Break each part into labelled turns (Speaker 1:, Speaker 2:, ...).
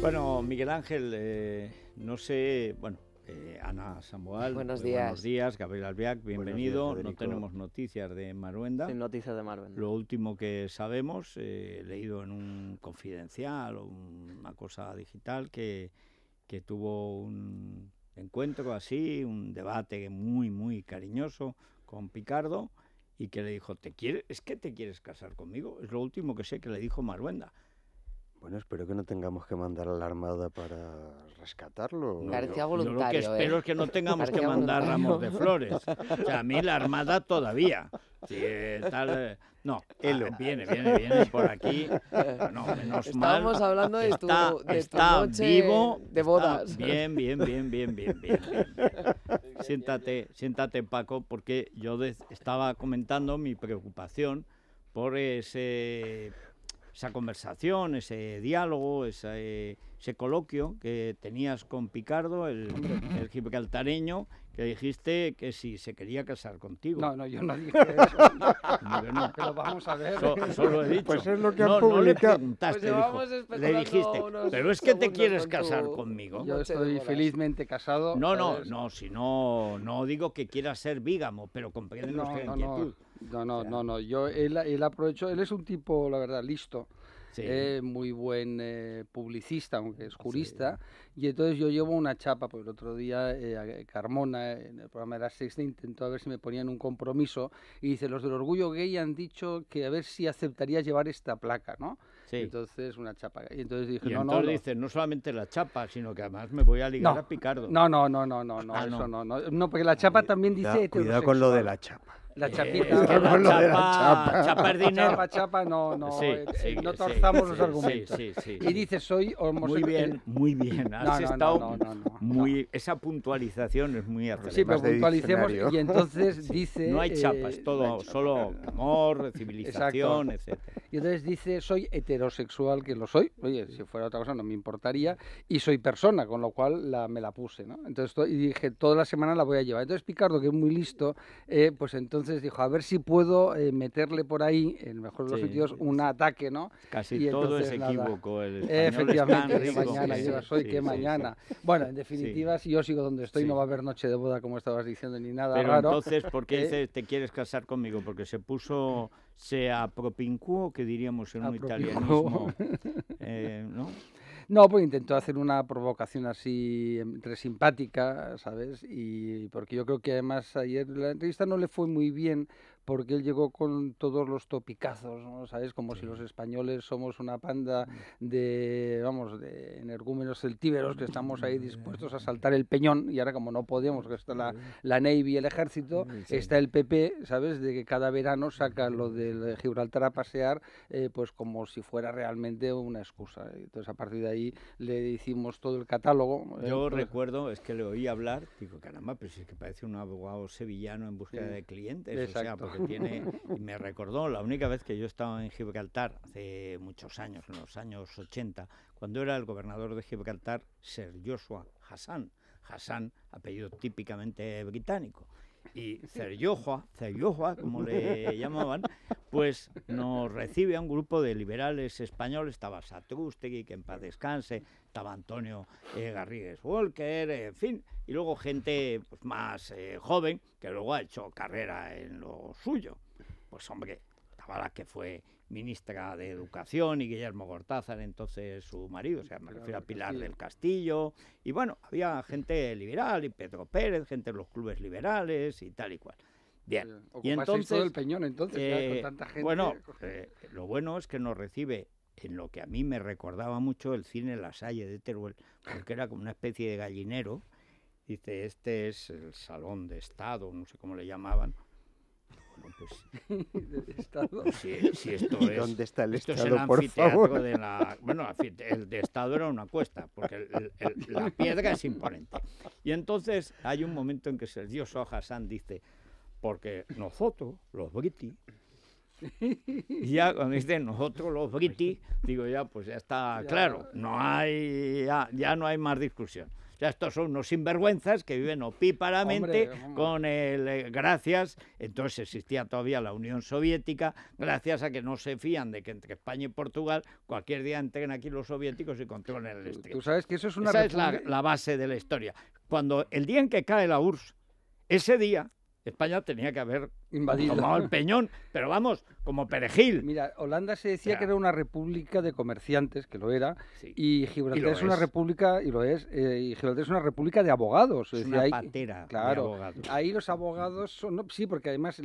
Speaker 1: Bueno, Miguel Ángel, eh, no sé, bueno, eh, Ana Samuel, buenos, días. días, Gabriel Albiac, bienvenido. no tenemos noticias de
Speaker 2: Maruenda. Sin noticias de Maruenda.
Speaker 1: Lo último que sabemos, eh, leído en un confidencial o una cosa digital, que, que tuvo un encuentro así, un debate muy, muy cariñoso con Picardo y que le dijo, ¿te quieres, es que te quieres casar conmigo? Es lo último que sé que le dijo Maruenda.
Speaker 3: Bueno, espero que no tengamos que mandar a la Armada para rescatarlo. Parecía lo que ¿eh? espero es que no tengamos que mandar
Speaker 1: ramos de flores. O a mí la Armada todavía.
Speaker 4: Eh,
Speaker 1: no, él ah, viene, viene, viene por aquí. no, menos Estábamos mal. hablando de tu, vivo, bien, bien, bien, bien, bien, bien, bien. Siéntate, siéntate, Paco, porque yo estaba comentando mi preocupación por ese esa conversación, ese diálogo, eh, ese, coloquio que tenías con Picardo, el, el que dijiste que si se quería casar contigo. No, no, yo no dije eso. no, Pero vamos a ver. eso lo he dicho. Pues es lo que no, han publicado. No le, pues le dijiste, pero es que te quieres casar conmigo. Yo estoy felizmente casado. No, no, no, si no, no digo que quieras ser vígamo, pero comprédenos que inquietud. No, no, no, Yo, él,
Speaker 5: él aprovechó, él es un tipo, la verdad, listo. Eh, muy buen eh, publicista, aunque es jurista, y entonces yo llevo una chapa, porque el otro día eh, Carmona, en el programa de la Sexta, intentó a ver si me ponían un compromiso, y dice, los del orgullo gay han dicho que a ver si aceptaría llevar esta placa, ¿no? Entonces, una chapa. Y entonces dije, no, entonces dice, no. solamente la chapa, sino que además me voy a ligar a Picardo. No, no, no, no, no, no, ah, eso no. no, no. porque la ah, chapa también dice... cuidado con lo de la chapa. La eh, chapita. Eh, la, chapa, chapa, chapa, es dinero. Chapa, chapa, no, no, sí, eh, sí, eh, no torzamos sí, los argumentos. Y dices, soy homosexual. Muy bien, muy bien. Has estado
Speaker 1: muy, esa puntualización es muy atrevida. Sí, pero puntualicemos y entonces dice... No hay chapas, eh, todo, solo amor, civilización, etc.
Speaker 5: Y entonces dice, soy heterosexual, que lo soy. Oye, si fuera otra cosa no me importaría. Y soy persona, con lo cual me la puse, ¿no? Entonces y dije, toda la semana la voy a llevar. Entonces Picardo, que es muy listo, eh, pues entonces dijo, a ver si puedo eh, meterle por ahí, en mejor de los sitios un ataque, ¿no? Casi todo es equívoco. El Efectivamente, mañana, soy que mañana. Bueno, en definitiva, si yo sigo donde estoy, no va a haber noche de boda, como estabas
Speaker 1: diciendo, ni nada Pero entonces, ¿por qué eh, te quieres casar conmigo? Porque se puso sea propincuo, que diríamos en un italianismo, eh, ¿no? No,
Speaker 5: pues intentó hacer una provocación así em, entre simpática, ¿sabes? Y porque yo creo que además ayer la entrevista no le fue muy bien porque él llegó con todos los topicazos, ¿no? ¿Sabes? Como si los españoles somos una panda mm. de, vamos, de energúmenos celtíberos que estamos ahí mm. dispuestos a saltar el peñón y ahora como no podemos, que está la, la Navy, el ejército, mm, está el PP, ¿sabes? De que cada verano saca lo del Gibraltar a pasear, eh, pues como si fuera realmente una excusa. Entonces a partir de ahí le hicimos todo el catálogo. ¿eh? Yo
Speaker 1: recuerdo, es que le oí hablar, digo, caramba, pero es que parece un abogado sevillano en búsqueda de clientes y tiene, me recordó la única vez que yo estaba en Gibraltar, hace muchos años, en los años 80, cuando era el gobernador de Gibraltar, Ser Joshua Hassan. Hassan, apellido típicamente británico. Y Zeriojoa, como le llamaban, pues nos recibe a un grupo de liberales españoles. Estaba Satrústegui, que en paz descanse, estaba Antonio eh, Garrigues Walker, en fin, y luego gente pues, más eh, joven que luego ha hecho carrera en lo suyo. Pues hombre, estaba la que fue ministra de Educación y Guillermo Gortázar, entonces su marido, o sea, me refiero a Pilar del Castillo. Y bueno, había gente liberal y Pedro Pérez, gente de los clubes liberales y tal y cual. Bien, y entonces, el peñón entonces, con eh, tanta gente. Bueno, eh, lo bueno es que nos recibe en lo que a mí me recordaba mucho el cine La Salle de Teruel, porque era como una especie de gallinero. Dice, este es el salón de Estado, no sé cómo le llamaban pues...
Speaker 4: dónde está
Speaker 1: el Estado, De la, bueno, el Estado era una cuesta, porque la piedra es imponente. Y entonces hay un momento en que el dios San dice, porque nosotros, los britis, ya cuando dice nosotros los britis, digo ya, pues ya está claro, no hay, ya no hay más discusión sea, estos son unos sinvergüenzas que viven opíparamente con el... Eh, gracias, entonces existía todavía la Unión Soviética, gracias a que no se fían de que entre España y Portugal cualquier día entren aquí los soviéticos y controlen el estilo. Tú sabes que eso es una... Esa es la base de la historia. Cuando el día en que cae la URSS, ese día España tenía que haber Invadido. Tomado el peñón, pero vamos, como
Speaker 5: perejil. Mira, Holanda se decía que era una república de comerciantes, que lo era, y Gibraltar es. una república, y lo es, eh, y Gibraltar es una república de abogados. Es, una claro, Ahí los abogados son, sí, porque además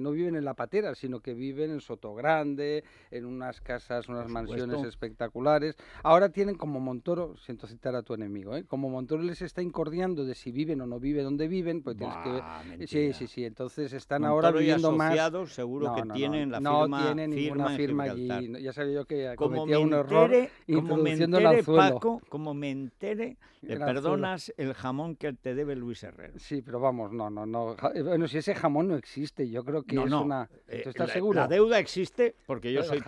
Speaker 5: no viven en la patera, sino que viven en Soto Grande en unas casas, unas mansiones espectaculares. Ahora tienen como Montoro, siento citar a tu enemigo, ¿eh? como Montoro les está incordiando de si viven o no viven, dónde viven, pues tienes que... Sí, sí, sí, entonces están ahora y asociados, seguro que tienen la firma. No firma, allí. Ya sabía yo que como cometía un error como me entere, Paco,
Speaker 1: como me entere, le perdonas el jamón que te debe Luis Herrero. Sí, pero vamos,
Speaker 5: no, no, no. Eh, bueno, si ese jamón no existe, yo creo que es una. Eh, estás seguro? La, deuda existe
Speaker 1: porque yo soy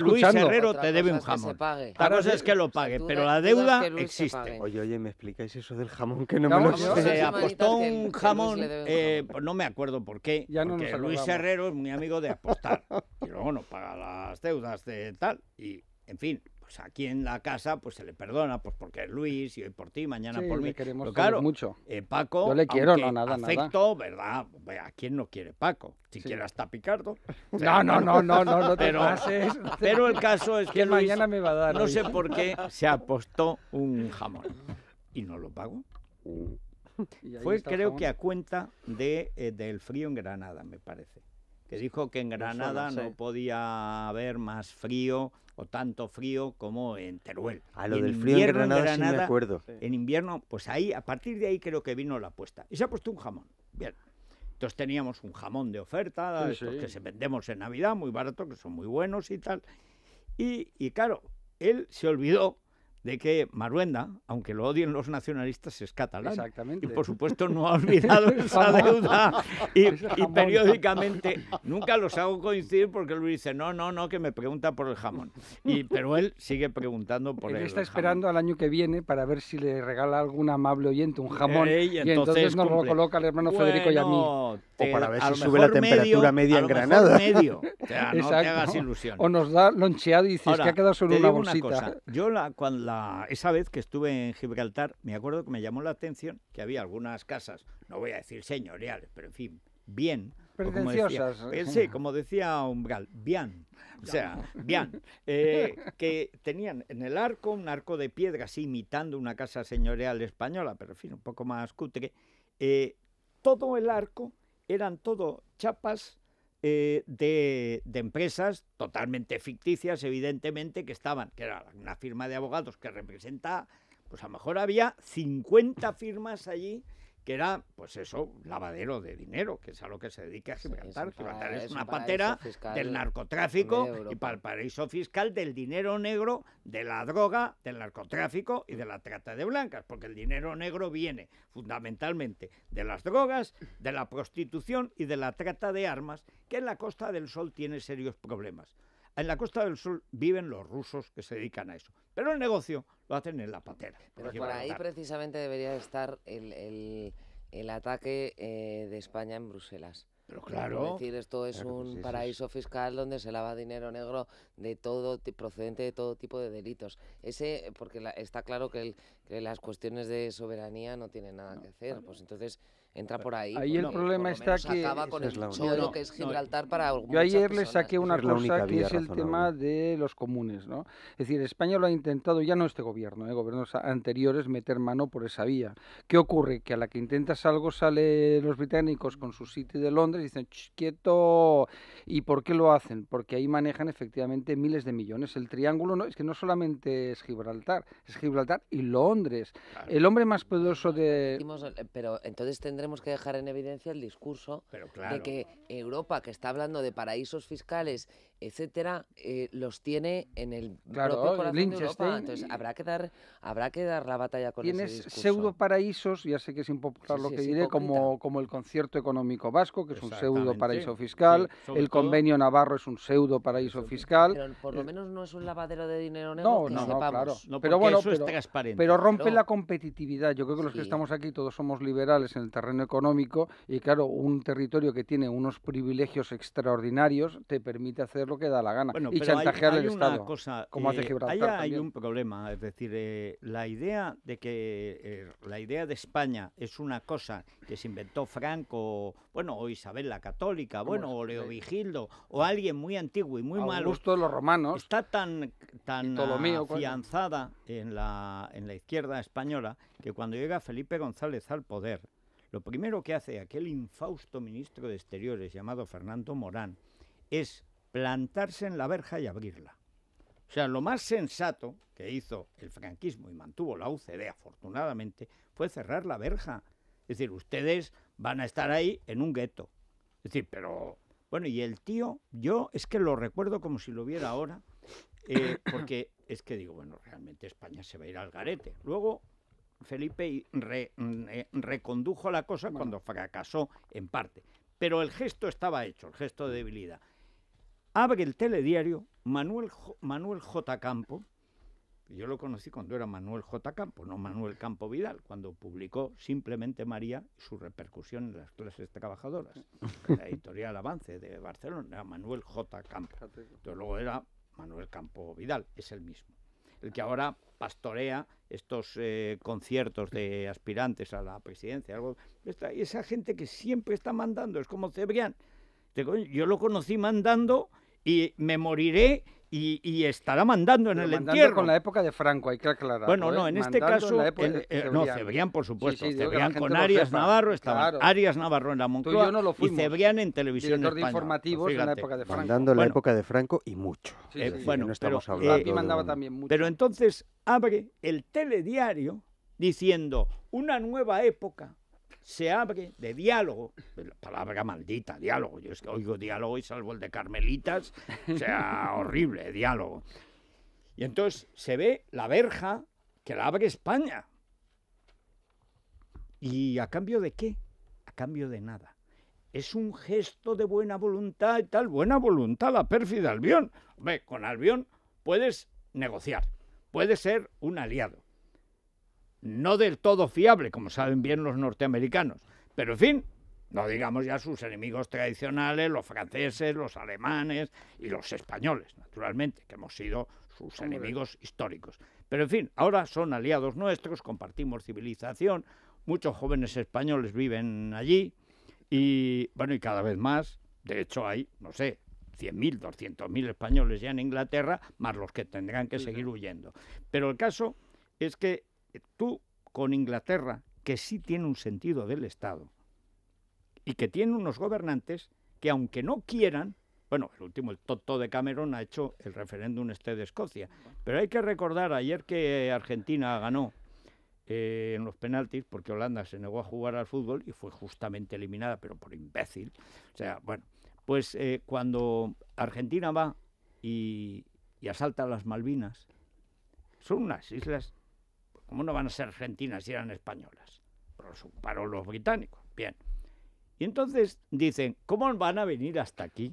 Speaker 1: Luis Herrero te debe un jamón. La cosa es que lo pague, pero la deuda existe. Oye, oye, me explicáis eso del jamón que no me lo sé. Se eh, apostó un jamón, no me acuerdo por qué Luis Herrero es muy amigo de apostar. y luego no paga las deudas de tal. Y, en fin, pues aquí en la casa pues se le perdona, pues porque es Luis y hoy por ti, mañana por mí. queremos claro, mucho. Eh, Paco, yo le quiero, no nada, afecto, verdad, a quién no quiere Paco, si quiere hasta Picardo. No, no, no, no, no, te pero, Pero el caso es que, mañana me va a dar. No sé por qué se apostó un jamón y no lo pago. Uh.
Speaker 4: Fue creo que a
Speaker 1: cuenta de, eh, del frío en Granada, me parece. Que dijo que en Granada no, podía haber más frío o tanto frío como en Teruel. A ah, lo del frío en Granada, me acuerdo. En invierno, pues ahí, a partir de ahí creo que vino la apuesta. Y se ha puesto un jamón. Bien. Entonces teníamos un jamón de oferta, que se vendemos en Navidad, muy barato, que son muy buenos y tal. Y, y claro, él se olvidó de que Maruenda, aunque lo odien los nacionalistas, es catalán. Exactamente. Y por supuesto no ha olvidado esa deuda. Y, periódicamente, nunca los hago coincidir porque Luis dice, no, no, no, que me pregunta por el jamón. Y, pero él sigue preguntando por él. Él está esperando
Speaker 5: al año que viene para ver si le regala algún amable oyente un jamón. y, entonces, nos lo coloca el hermano Federico y a mí o para este, ver si sube la temperatura media en Granada.
Speaker 1: O O nos da
Speaker 5: loncheado y dices que ha quedado solo una bolsita.
Speaker 1: Yo la, cuando la, esa vez que estuve en Gibraltar, me acuerdo que me llamó la atención que había algunas casas, no voy a decir señoriales, pero en fin, bien. Pretenciosas. Como decía, eh, sí, como decía Umbral, bien. O sea, bien. Eh, que tenían en el arco un arco de piedra, así imitando una casa señorial española, pero en fin, un poco más cutre. Eh, todo el arco eran todo chapas eh, de, de, empresas totalmente ficticias, evidentemente, que estaban, que era una firma de abogados que representa, pues a lo mejor había 50 firmas allí que era, pues eso, lavadero de dinero, que es a lo que se dedica a Gibraltar. Gibraltar es una patera del narcotráfico y para el paraíso fiscal del dinero negro, de la droga, del narcotráfico y de la trata de blancas, porque el dinero negro viene fundamentalmente de las drogas, de la prostitución y de la trata de armas, que en la Costa del Sol tiene serios problemas. En la Costa del Sur viven los rusos que se dedican a eso. Pero el negocio lo hacen en la patera. Pues pero por, ahí
Speaker 6: precisamente debería estar el, ataque eh, de España en Bruselas. Pero claro. Es decir, esto es un paraíso fiscal donde se lava dinero negro de todo procedente de todo tipo de delitos. Ese, porque está claro que, las cuestiones de soberanía no tienen nada que hacer. Pues entonces entra por ahí. Ahí el problema está que acaba que es Gibraltar Yo ayer
Speaker 5: le saqué una cosa que es el tema de los comunes, ¿no? Es decir, España lo ha intentado ya no este gobierno, ¿eh? gobiernos anteriores meter mano por esa vía. ¿Qué ocurre? Que a la que intentas algo sale los británicos con su City de Londres y dicen quieto. ¿Y por qué lo hacen? Porque ahí manejan efectivamente miles de millones. El triángulo no es que no solamente es Gibraltar, es Gibraltar y Londres. El hombre más poderoso de.
Speaker 6: Eh, pero entonces tendremos tenemos que dejar en evidencia el discurso de que Europa, que está hablando de paraísos fiscales etcétera, eh, los tiene en el claro, propio corazón Entonces habrá que dar, habrá que dar la batalla con Tienes ese
Speaker 5: pseudo paraísos, ya sé que es impopular lo que diré, como, como el concierto económico vasco, que es un pseudo paraíso fiscal, el convenio navarro es un pseudo paraíso fiscal. Pero por lo eh,
Speaker 6: menos no es un lavadero de dinero negro. No, que no, pero
Speaker 5: bueno, eso es transparente. Pero rompe la competitividad. Yo creo que los que estamos aquí todos somos liberales en el terreno económico y claro, un territorio que tiene unos privilegios extraordinarios te permite hacer lo que da la gana y chantajear hay, como hace eh, Gibraltar. Hay, hay un
Speaker 1: problema, es decir, eh, la idea de que eh, la idea de España es una cosa que se inventó Franco, bueno, o Isabel la Católica, bueno, o Leo Vigildo, o alguien muy antiguo y muy malo. los romanos. Está tan, tan afianzada en la, en la izquierda española que cuando llega Felipe González al poder, lo primero que hace aquel infausto ministro de Exteriores llamado Fernando Morán es plantarse en la verja y abrirla. O sea, lo más sensato que hizo el franquismo y mantuvo la UCD, afortunadamente, fue cerrar la verja. Es decir, ustedes van a estar ahí en un gueto. Es decir, pero bueno, y el tío, yo es que lo recuerdo como si lo viera ahora, eh, porque es que digo, bueno, realmente España se va a ir al garete. Luego Felipe mm, eh, recondujo la cosa cuando fracasó en parte. Pero el gesto estaba hecho, el gesto de debilidad abre el telediario Manuel, Manuel J. Campo, yo lo conocí cuando era Manuel J. Campo, no Manuel Campo Vidal, cuando publicó simplemente María su repercusión en las clases trabajadoras, la editorial Avance de Barcelona, era Manuel J. Campo. Entonces luego era Manuel Campo Vidal, es el mismo. El que ahora pastorea estos eh, conciertos de aspirantes a la presidencia, esa gente que siempre está mandando, es como Cebrián. Yo lo conocí mandando y me moriré y, estará mandando en Pero el mandando entierro. con la época de Franco, hay que aclarar. Bueno, no, ¿eh? en este caso, en eh, no, Cebrián, por supuesto. Sí, con Arias Navarro, estaba Arias Navarro en la Moncloa y, no en Televisión Director informativos en la época de Franco. Mandando en la
Speaker 3: época de Franco y mucho. Eh, bueno, pero, mandaba también
Speaker 1: mucho. Pero entonces abre el telediario diciendo una nueva época, se abre de diálogo, palabra maldita, diálogo, yo es que oigo diálogo y salvo el de Carmelitas, o sea, horrible, diálogo. Y entonces se ve la verja que la abre España. ¿Y a cambio de qué? A cambio de nada. Es un gesto de buena voluntad y tal, buena voluntad la pérfida Albión. Hombre, con Albión puedes negociar, puedes ser un aliado, no del todo fiable, como saben bien los norteamericanos. Pero en fin, no digamos ya sus enemigos tradicionales, los franceses, los alemanes y los españoles, naturalmente, que hemos sido sus enemigos históricos. Pero en fin, ahora son aliados nuestros, compartimos civilización, muchos jóvenes españoles viven allí y, bueno, y cada vez más, de hecho hay, no sé, 100.000, 200.000 españoles ya en Inglaterra, más los que tendrán que seguir huyendo. Pero el caso es que tú con Inglaterra, que sí tiene un sentido del Estado y que tiene unos gobernantes que aunque no quieran, bueno, el último, el toto de Cameron ha hecho el referéndum este de Escocia, pero hay que recordar ayer que Argentina ganó eh, en los penaltis porque Holanda se negó a jugar al fútbol y fue justamente eliminada, pero por imbécil. O sea, bueno, pues eh, cuando Argentina va y, y asalta a las Malvinas, son unas islas ¿Cómo no van a ser argentinas si eran españolas? Pero los ocuparon los británicos. Bien. Y entonces dicen, ¿cómo van a venir hasta aquí?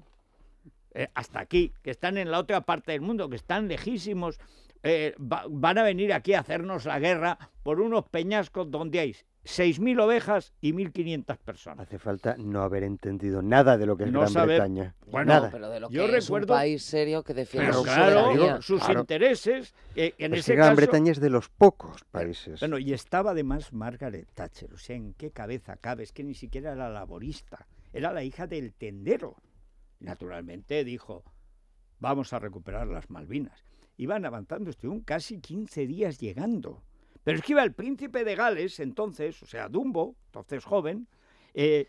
Speaker 1: Eh, hasta aquí, que están en la otra parte del mundo, que están lejísimos, eh, van a venir aquí a hacernos la guerra por unos peñascos donde hay 6.000 ovejas y 1.500 personas.
Speaker 3: Hace falta no haber entendido nada de lo que es Gran Bretaña. Bueno, pero
Speaker 1: de lo que Yo es recuerdo, un país serio que defiende sus intereses. Eh, en ese Gran Bretaña
Speaker 3: es de los pocos países. Bueno, y
Speaker 1: estaba además Margaret Thatcher. O sea, ¿en qué cabeza cabe? Es que ni siquiera era laborista. Era la hija del tendero. Naturalmente dijo, vamos a recuperar las Malvinas. Iban avanzando, un casi 15 días llegando pero es que iba el príncipe de Gales entonces, o sea, Dumbo, entonces joven, eh,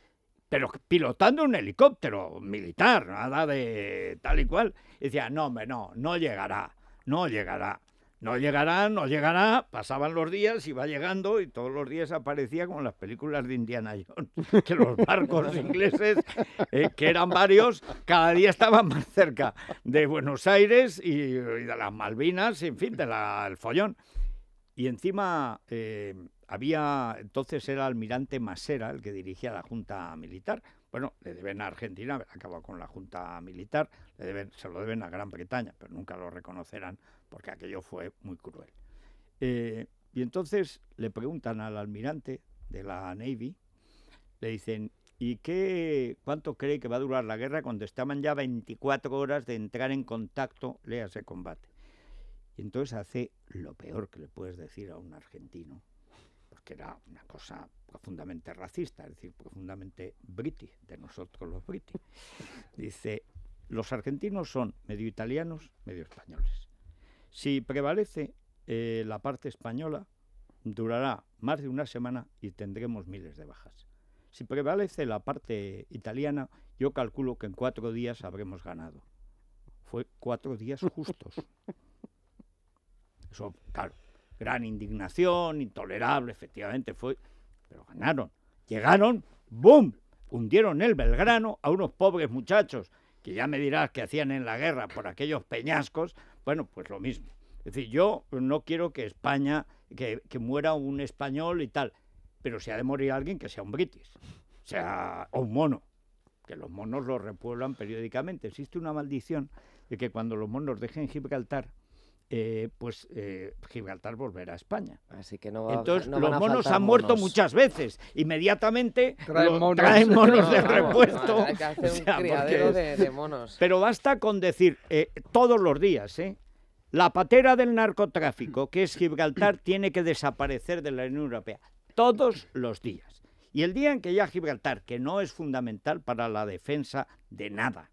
Speaker 1: pero pilotando un helicóptero militar, nada de tal y cual. Y decía, no, hombre, no, no llegará, no llegará. No llegará, no llegará, pasaban los días, iba llegando y todos los días aparecía como en las películas de Indiana Jones, que los barcos ingleses, eh, que eran varios, cada día estaban más cerca de Buenos Aires y, de las Malvinas, en fin, del follón. Y encima eh, había, entonces era almirante Masera el que dirigía la Junta Militar. Bueno, le deben a Argentina acabó con la Junta Militar, le deben, se lo deben a Gran Bretaña, pero nunca lo reconocerán porque aquello fue muy cruel. Eh, y entonces le preguntan al almirante de la Navy, le dicen, ¿y qué, cuánto cree que va a durar la guerra? cuando estaban ya 24 horas de entrar en contacto, ese combate. Y entonces hace lo peor que le puedes decir a un argentino, porque era una cosa profundamente racista, es decir, profundamente british, de nosotros los british. Dice, los argentinos son medio italianos, medio españoles. Si prevalece eh, la parte española, durará más de una semana y tendremos miles de bajas. Si prevalece la parte italiana, yo calculo que en cuatro días habremos ganado. Fue cuatro días justos. Eso, claro, gran indignación, intolerable, efectivamente fue, pero ganaron. Llegaron, ¡boom! Hundieron el Belgrano a unos pobres muchachos, que ya me dirás que hacían en la guerra por aquellos peñascos. Bueno, pues lo mismo. Es decir, yo no quiero que España, que, muera un español y tal, pero si ha de morir alguien, que sea un british, sea o un mono, que los monos los repueblan periódicamente. Existe una maldición de que cuando los monos dejen Gibraltar, eh, pues eh, Gibraltar volverá a España. Así que Entonces, los monos han muerto muchas veces. Inmediatamente traen monos, de repuesto. Pero basta con decir eh, todos los días, La patera del narcotráfico, que es Gibraltar, tiene que desaparecer de la Unión Europea. Todos los días. Y el día en que ya Gibraltar, que no es fundamental para la defensa de nada,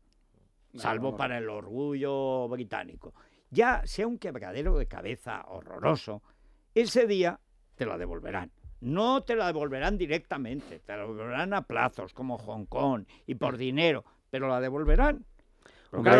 Speaker 1: salvo para el orgullo británico, ya sea un quebradero de cabeza horroroso, ese día te la devolverán. No te la devolverán directamente, te la devolverán a plazos como Hong Kong y por dinero, pero la devolverán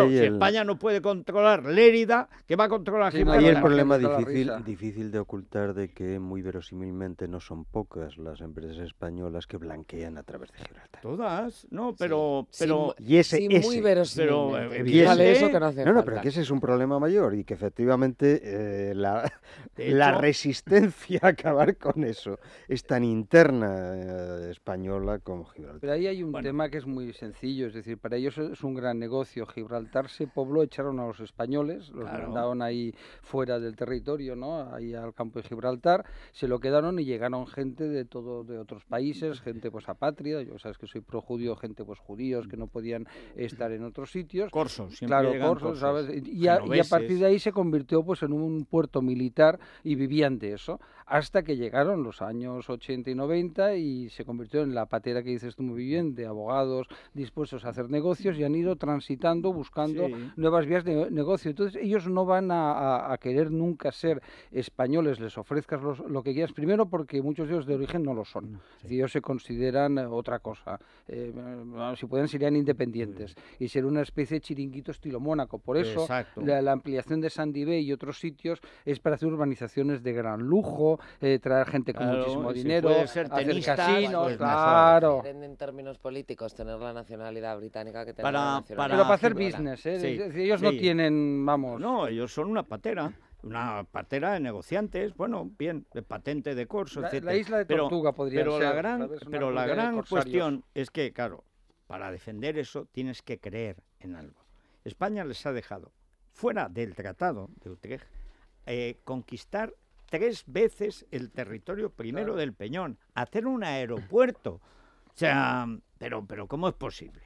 Speaker 1: si España no puede controlar Lérida, ¿qué va a controlar sí, Gibraltar? Hay el problema difícil,
Speaker 3: difícil de ocultar de que muy verosímilmente no son pocas las empresas españolas que blanquean a través de
Speaker 1: Gibraltar. Todas, no, pero... pero y ese, muy verosímilmente. y eso que no, no, no, pero que
Speaker 3: ese es un problema mayor y que efectivamente eh, la, resistencia a acabar con eso es tan interna eh, española como
Speaker 5: Gibraltar. Pero ahí hay un tema que es muy sencillo, es decir, para ellos es un gran negocio Gibraltar Gibraltar se pobló, echaron a los españoles, los mandaron ahí fuera del territorio, ¿no? Ahí al campo de Gibraltar, se lo quedaron y llegaron gente de todo, de otros países, gente pues apátrida, yo sabes que soy pro judío, gente pues judíos que no podían estar en otros sitios. Corsos, Claro, corsos, ¿sabes? Y a, y a, partir de ahí se convirtió pues en un puerto militar y vivían de eso hasta que llegaron los años 80 y 90 y se convirtió en la patera que dices tú muy bien, de abogados dispuestos a hacer negocios y han ido transitando, buscando nuevas vías de negocio. Entonces ellos no van a, querer nunca ser españoles, les ofrezcas lo que quieras, primero porque muchos de ellos de origen no lo son, ellos se consideran eh, otra cosa, eh, si pueden serían independientes y ser una especie de chiringuito estilo Mónaco. Por eso la, ampliación de Bay y otros sitios es para hacer urbanizaciones de gran lujo, eh, traer gente con muchísimo dinero, hacer casinos, pues claro. En
Speaker 6: términos políticos, tener la nacionalidad británica que para, para Pero para hacer business,
Speaker 1: ¿eh? ellos no tienen, vamos... No, ellos son una patera una partera de negociantes, bueno, bien, de patente de corso, etc. La isla de Tortuga podría ser. La gran, pero la gran cuestión es que, claro, para defender eso tienes que creer en algo. España les ha dejado, fuera del Tratado de Utrecht, eh, conquistar tres veces el territorio primero del Peñón, hacer un aeropuerto. O sea, pero, pero ¿cómo es posible?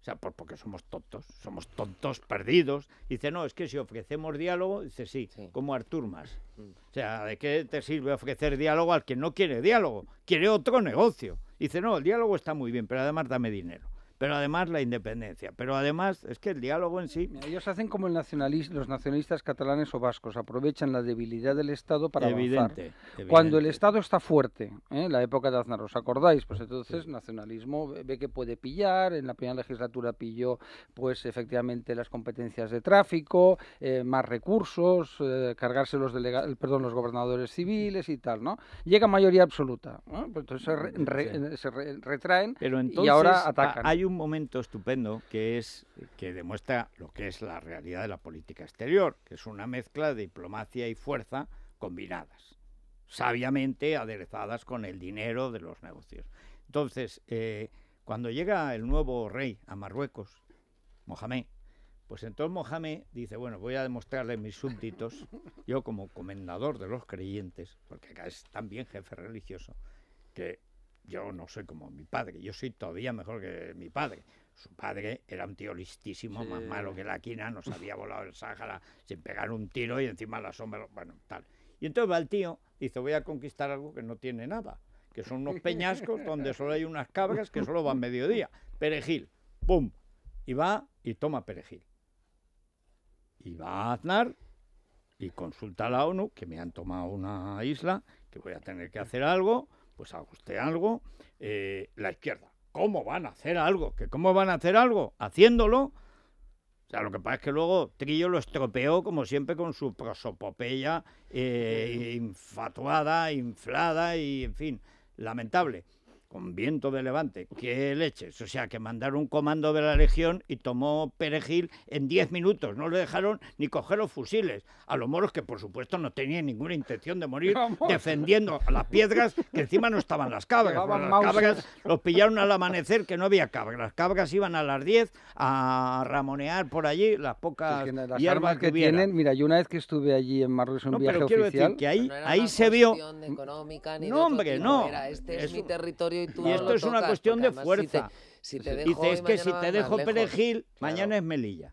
Speaker 1: O sea, por, porque somos tontos, somos tontos perdidos. Dice, no, es que si ofrecemos diálogo, dice, sí, como Artur Mas. Mm. O sea, ¿de qué te sirve ofrecer diálogo al que no quiere diálogo? Quiere otro negocio. Dice, no, el diálogo está muy bien, pero además dame dinero pero además la independencia. Pero además es que el diálogo en sí...
Speaker 5: ellos hacen como el los nacionalistas catalanes o vascos, aprovechan la debilidad del Estado para evidente, avanzar. Cuando el Estado está fuerte, en ¿eh? la época de Aznar, ¿os acordáis? Pues entonces nacionalismo ve que puede pillar, en la primera legislatura pilló pues efectivamente las competencias de tráfico, eh, más recursos, eh, cargarse los, perdón, los gobernadores civiles y tal, ¿no? Llega mayoría absoluta, pues entonces se, retraen
Speaker 1: y ahora atacan un momento estupendo que es que demuestra lo que es la realidad de la política exterior, que es una mezcla de diplomacia y fuerza combinadas, sabiamente aderezadas con el dinero de los negocios. Entonces, eh, cuando llega el nuevo rey a Marruecos, Mohamed, pues entonces Mohamed dice, bueno, voy a demostrarle mis súbditos, yo como comendador de los creyentes, porque acá es también jefe religioso, que yo no soy como mi padre, yo soy todavía mejor que mi padre. Su padre era un tío listísimo, más malo que la quina, nos había volado el Sáhara sin pegar un tiro y encima la sombra, bueno, tal. Y entonces va el tío, dice, voy a conquistar algo que no tiene nada, que son unos peñascos donde solo hay unas cabras que solo van mediodía. Perejil, ¡pum! Y va y toma perejil. Y va a Aznar y consulta a la ONU, que me han tomado una isla, que voy a tener que hacer algo pues haga usted algo, eh, la izquierda. ¿Cómo van a hacer algo? ¿Que ¿Cómo van a hacer algo? Haciéndolo. O sea, lo que pasa es que luego Trillo lo estropeó, como siempre, con su prosopopeya eh, infatuada, inflada y, en fin, lamentable con viento de levante. ¡Qué leches! O sea, que mandaron un comando de la Legión y tomó Perejil en 10 minutos. No le dejaron ni coger los fusiles. A los moros que, por supuesto, no tenían ninguna intención de morir defendiendo a las piedras, que encima no estaban las cabras. los pillaron al amanecer que no había cabras. Las cabras iban a las 10 a ramonear por allí las pocas hierbas que, vienen. tienen.
Speaker 5: Mira, yo una vez que estuve allí en Marruecos en un viaje ahí,
Speaker 6: se vio... Económica, no, hombre, no. este es mi territorio y esto es una cuestión de fuerza. Si te, Dice, es que si te dejo Perejil,
Speaker 1: mañana es Melilla.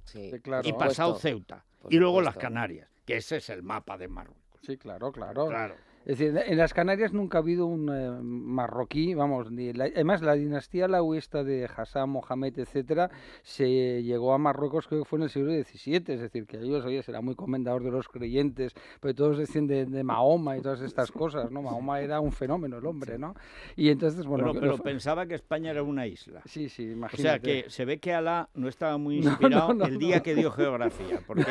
Speaker 1: Y pasado Ceuta. y luego las Canarias, que ese es el mapa de Marruecos. Sí, claro. Claro.
Speaker 5: Es decir, en las Canarias nunca ha habido un eh, marroquí, vamos, ni además la dinastía lauista de Hassan, Mohamed, etcétera, se llegó a Marruecos creo que fue en el siglo XVII, es decir, que ellos, oye, será muy comendador de los creyentes, pero todos decían de, Mahoma y todas estas cosas, ¿no? Mahoma era un fenómeno el hombre, ¿no? Y entonces, bueno... Pero,
Speaker 1: pensaba que España era una isla. Sí, sí, imagínate. O sea, que se ve que Alá no estaba muy inspirado el día que dio geografía, porque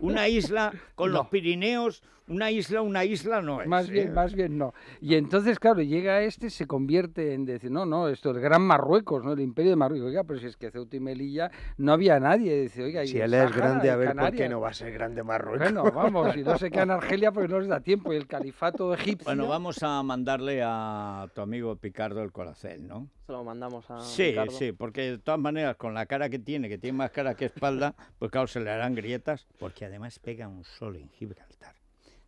Speaker 1: una isla con los Pirineos, una isla, una isla no es
Speaker 5: más bien no. Y entonces, claro, llega este, se convierte en decir, no, no, esto, el gran Marruecos, ¿no? El imperio de Marruecos. Oiga, pero si es que Ceuta y Melilla no había nadie. Dice, oiga, si él es grande, a ver, ¿por qué no va a ser grande Marruecos? Bueno, vamos, y no se queda en Argelia porque no les da tiempo. Y el califato
Speaker 2: egipcio... Bueno, vamos
Speaker 1: a mandarle a tu amigo Picardo el corazón, ¿no?
Speaker 2: Se lo mandamos a Sí, sí,
Speaker 1: porque de todas maneras, con la cara que tiene, que tiene más cara que espalda, pues claro, se le harán grietas, porque además pega un sol en Gibraltar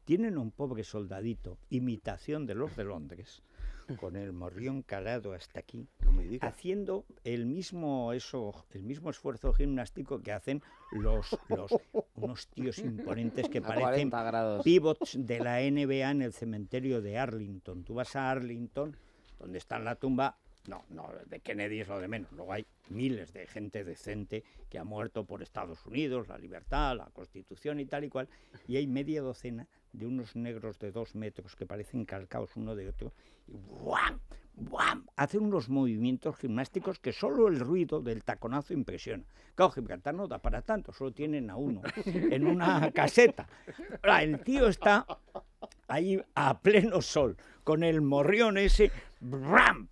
Speaker 1: tienen un pobre soldadito, imitación de los de Londres, con el morrión calado hasta aquí, haciendo el mismo, eso, el mismo esfuerzo gimnástico que hacen los, los unos tíos imponentes que parecen pivots de la NBA en el cementerio de Arlington. Tú vas a Arlington, donde está la tumba, no, no, de Kennedy es lo de menos. Luego hay miles de gente decente que ha muerto por Estados Unidos, la libertad, la Constitución y tal y cual, y hay media docena de unos negros de dos metros que parecen calcaos uno de otro, y ¡buam! ¡buam! Hacen unos movimientos gimnásticos que solo el ruido del taconazo impresiona. Claro, Gibraltar no da para tanto, solo tienen a uno en una caseta. el tío está ahí a pleno sol, con el morrión ese, ¡bram!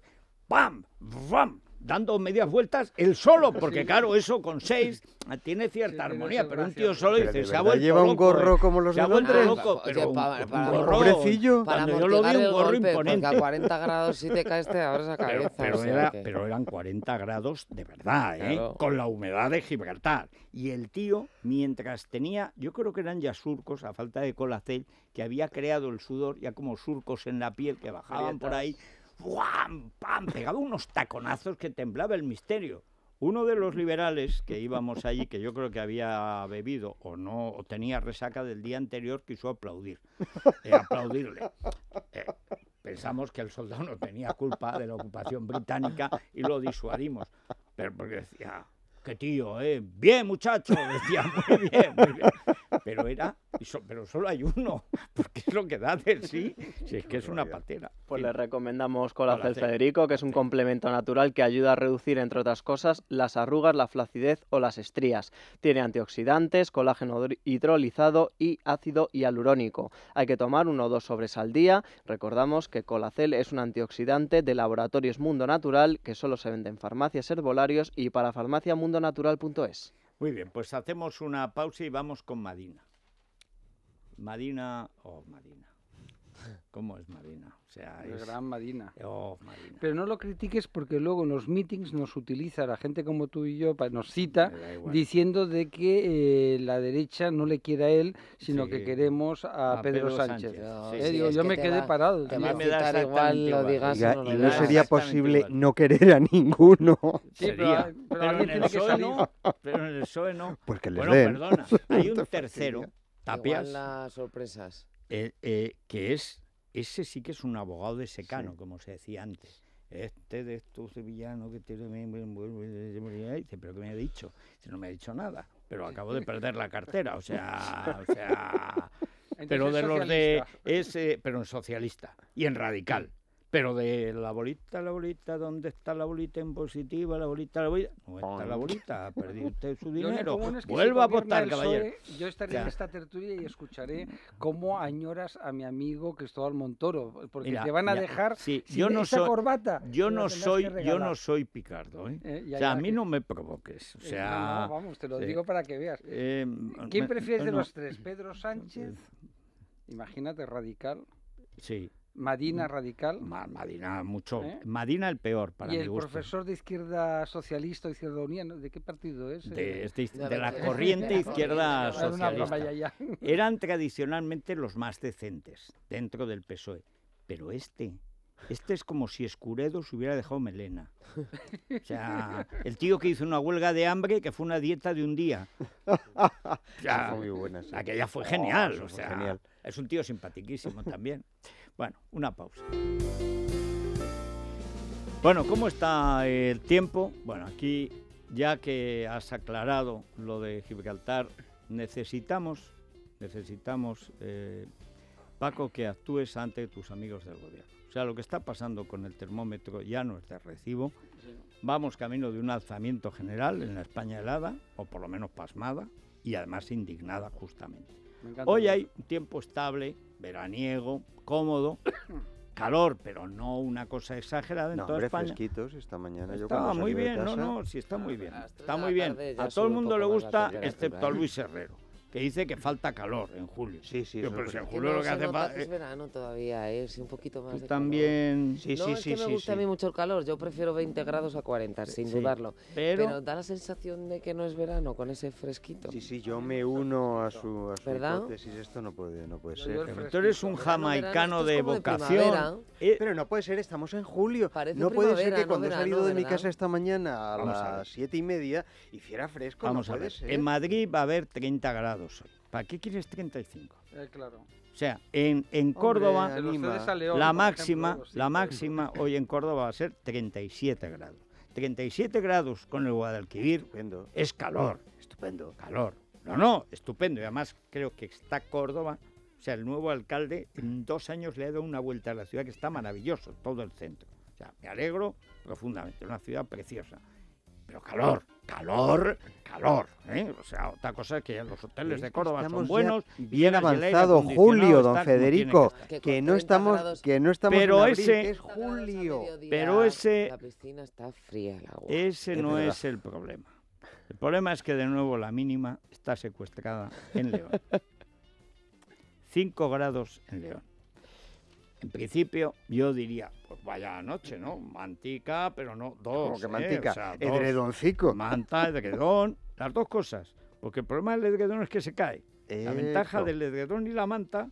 Speaker 1: ¡pam! bam! dando medias vueltas él solo, porque claro, eso con seis tiene cierta armonía, pero un tío solo dice, se ha vuelto Lleva un gorro eh". como los Se ha vuelto loco, ah, pero un, gorro, pobrecillo. Cuando yo un gorro imponente. a 40 grados si te caes te abres la cabeza. Pero, eran 40 grados de verdad, ¿eh? con la humedad de Gibraltar. Y el tío, mientras tenía, yo creo que eran ya surcos, a falta de colacel, que había creado el sudor, ya como surcos en la piel que bajaban por ahí ¡Pam, ¡Pam! Pegaba unos taconazos que temblaba el misterio. Uno de los liberales que íbamos allí, que yo creo que había bebido o no, o tenía resaca del día anterior, quiso aplaudir. Eh, aplaudirle. Eh, pensamos que el soldado no tenía culpa de la ocupación británica y lo disuadimos. Pero porque decía, qué tío, ¿eh? Bien, muchacho, decía, muy
Speaker 2: bien, muy bien pero
Speaker 1: era, pero solo hay uno, porque es lo que da de sí, si es que es una patera.
Speaker 2: Pues le recomendamos Colacel Federico, que es un complemento natural que ayuda a reducir, entre otras cosas, las arrugas, la flacidez o las estrías. Tiene antioxidantes, colágeno hidrolizado y ácido hialurónico. Hay que tomar uno o dos sobres al día. Recordamos que Colacel es un antioxidante de laboratorios Mundo Natural que solo se vende en farmacias herbolarios y para farmaciamundonatural.es.
Speaker 1: Muy bien, pues hacemos una pausa y vamos con Madina. Madina o oh, Madina. ¿Cómo es Marina? O sea, es... gran Marina. Pero
Speaker 5: no lo critiques porque luego en los meetings nos utiliza la gente como tú y yo, nos cita diciendo de que eh, la derecha no le quiere a él, sino que queremos a, Pedro, Sánchez. Eh, yo me quedé parado. igual, lo digas. Y, no, sería posible
Speaker 3: no querer a ninguno. Sería. Pero, en el PSOE no. Pero en el
Speaker 1: PSOE no. perdona. Hay un tercero. Tapias. las sorpresas. Eh, eh, que es, ese sí que es un abogado de secano, como se decía antes. Este de estos sevillanos que tiene... pero ¿qué me ha dicho? no me ha dicho nada, pero acabo de perder la cartera, o sea... O
Speaker 4: sea pero de los de...
Speaker 1: Ese, pero en socialista y en radical. Pero de la bolita, la bolita, ¿dónde está la bolita en positiva? La bolita, la bolita. No está la bolita, ha perdido usted su dinero. a votar, caballero. E, yo estaré en esta
Speaker 5: tertulia y escucharé cómo añoras a mi amigo Cristóbal Montoro, porque te van a dejar yo no esa corbata. Yo no, soy, yo no
Speaker 1: soy Picardo. ¿eh? Eh, o sea, a mí no me provoques. O eh, sea, vamos, te lo digo para que veas. ¿Quién prefieres oh, de los
Speaker 5: tres? ¿Pedro Sánchez? Imagínate, radical.
Speaker 1: Sí. Madina mm. radical. Madina mucho. ¿Eh? Madina el peor para ¿Y el profesor
Speaker 5: de izquierda socialista, izquierda unida, ¿de qué partido es? De, la corriente izquierda socialista.
Speaker 1: Eran tradicionalmente los más decentes dentro del PSOE, pero este. Este es como si Escuredo se hubiera dejado melena. O
Speaker 4: sea,
Speaker 1: el tío que hizo una huelga de hambre que fue una dieta de un día. O fue Aquella fue genial. Oh, o sea, Es un tío simpatiquísimo también. Bueno, una pausa. Bueno, ¿cómo está el tiempo? Bueno, aquí ya que has aclarado lo de Gibraltar, necesitamos, necesitamos, eh, Paco, que actúes ante tus amigos del gobierno. O sea, lo que está pasando con el termómetro ya no es de recibo. Vamos camino de un alzamiento general en la España helada, o por lo menos pasmada, y además indignada justamente. Hoy hay un tiempo estable, veraniego, cómodo. calor, pero no una cosa exagerada en toda España.
Speaker 3: fresquitos esta mañana. muy bien, no, no, sí
Speaker 1: está muy ah, bien.
Speaker 6: Ah,
Speaker 3: está muy bien. A todo el mundo le gusta, excepto a Luis
Speaker 1: Herrero que dice que falta calor en julio. Sí, sí, pero si en julio lo que hace falta... Es verano todavía,
Speaker 6: ¿eh? es un poquito más pues
Speaker 1: también... Calor. Sí, sí, sí, me gusta a mí mucho
Speaker 6: el calor, yo prefiero 20 grados a 40, sin dudarlo. Pero... da la sensación de que no es verano con ese fresquito. Sí, sí, yo me
Speaker 3: uno a su, ¿verdad? hipótesis, esto no puede, no puede ser. Tú eres un jamaicano de vocación. Eh, pero no puede ser, estamos en julio. no puede ser que cuando he salido de mi casa
Speaker 1: esta mañana a las siete y media
Speaker 3: hiciera fresco, Vamos a ver. En
Speaker 1: Madrid va a haber 30 grados. ¿Para qué quieres 35? Eh, claro. O sea, en, Córdoba la máxima, la máxima hoy en Córdoba va a ser 37 grados. 37 grados con el Guadalquivir es calor. Estupendo. Calor. No, no, estupendo. Y además creo que está Córdoba, o sea, el nuevo alcalde en dos años le ha dado una vuelta a la ciudad que está maravilloso, todo el centro. O sea, me alegro profundamente, una ciudad preciosa pero calor, calor, calor. ¿eh? O sea, otra cosa es que los hoteles de Córdoba son buenos. Bien avanzado julio, don Federico, que, no
Speaker 3: estamos, que no estamos. Pero ese es
Speaker 6: julio.
Speaker 3: Pero ese.
Speaker 1: está Ese no es el problema. El problema es que de nuevo la mínima está secuestrada en León. 5 grados en León. En principio, yo diría, pues vaya noche, ¿no? Mantica, pero no, dos. ¿Cómo que ¿eh? mantica, edredoncico. Manta, edredón, las dos cosas. Porque el problema del edredón es que se cae. La ventaja del edredón y la manta,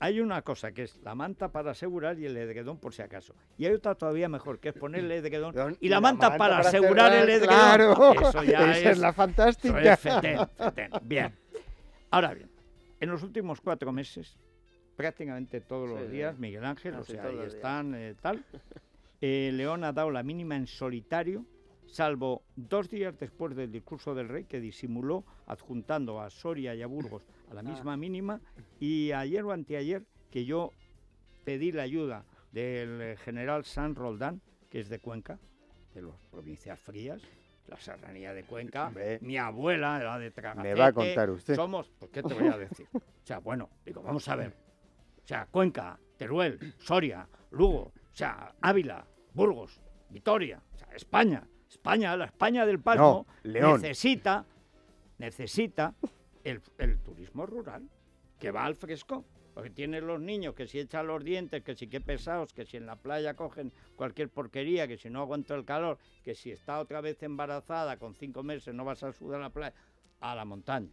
Speaker 1: hay una cosa que es la manta para asegurar y el edredón por si acaso. Y hay otra todavía mejor, que es poner el edredón y, la, manta, para, asegurar el edredón. Claro, eso ya esa es, la fantástica. fetén, fetén. Bien. Ahora bien, en los últimos cuatro meses prácticamente todos los días, Miguel Ángel, o sea, ahí están, eh, tal. Eh, León ha dado la mínima en solitario, salvo dos días después del discurso del rey que disimuló adjuntando a Soria y a Burgos a la ah. misma mínima y ayer o anteayer que yo pedí la ayuda del eh, general San Roldán, que es de Cuenca, de las provincias frías, la serranía de Cuenca, mi abuela era de Tragacete. Me va a contar usted. Somos, pues, ¿qué te voy a decir? o sea, bueno, digo, vamos a ver, o sea, Cuenca, Teruel, Soria, Lugo, o sea, Ávila, Burgos, Vitoria, o sea, España, España, la España del Palmo necesita, necesita el, turismo rural que va al fresco. Porque tiene los niños que si echan los dientes, que si qué pesados, que si en la playa cogen cualquier porquería, que si no aguanto el calor, que si está otra vez embarazada con cinco meses no vas a sudar la playa, a la montaña.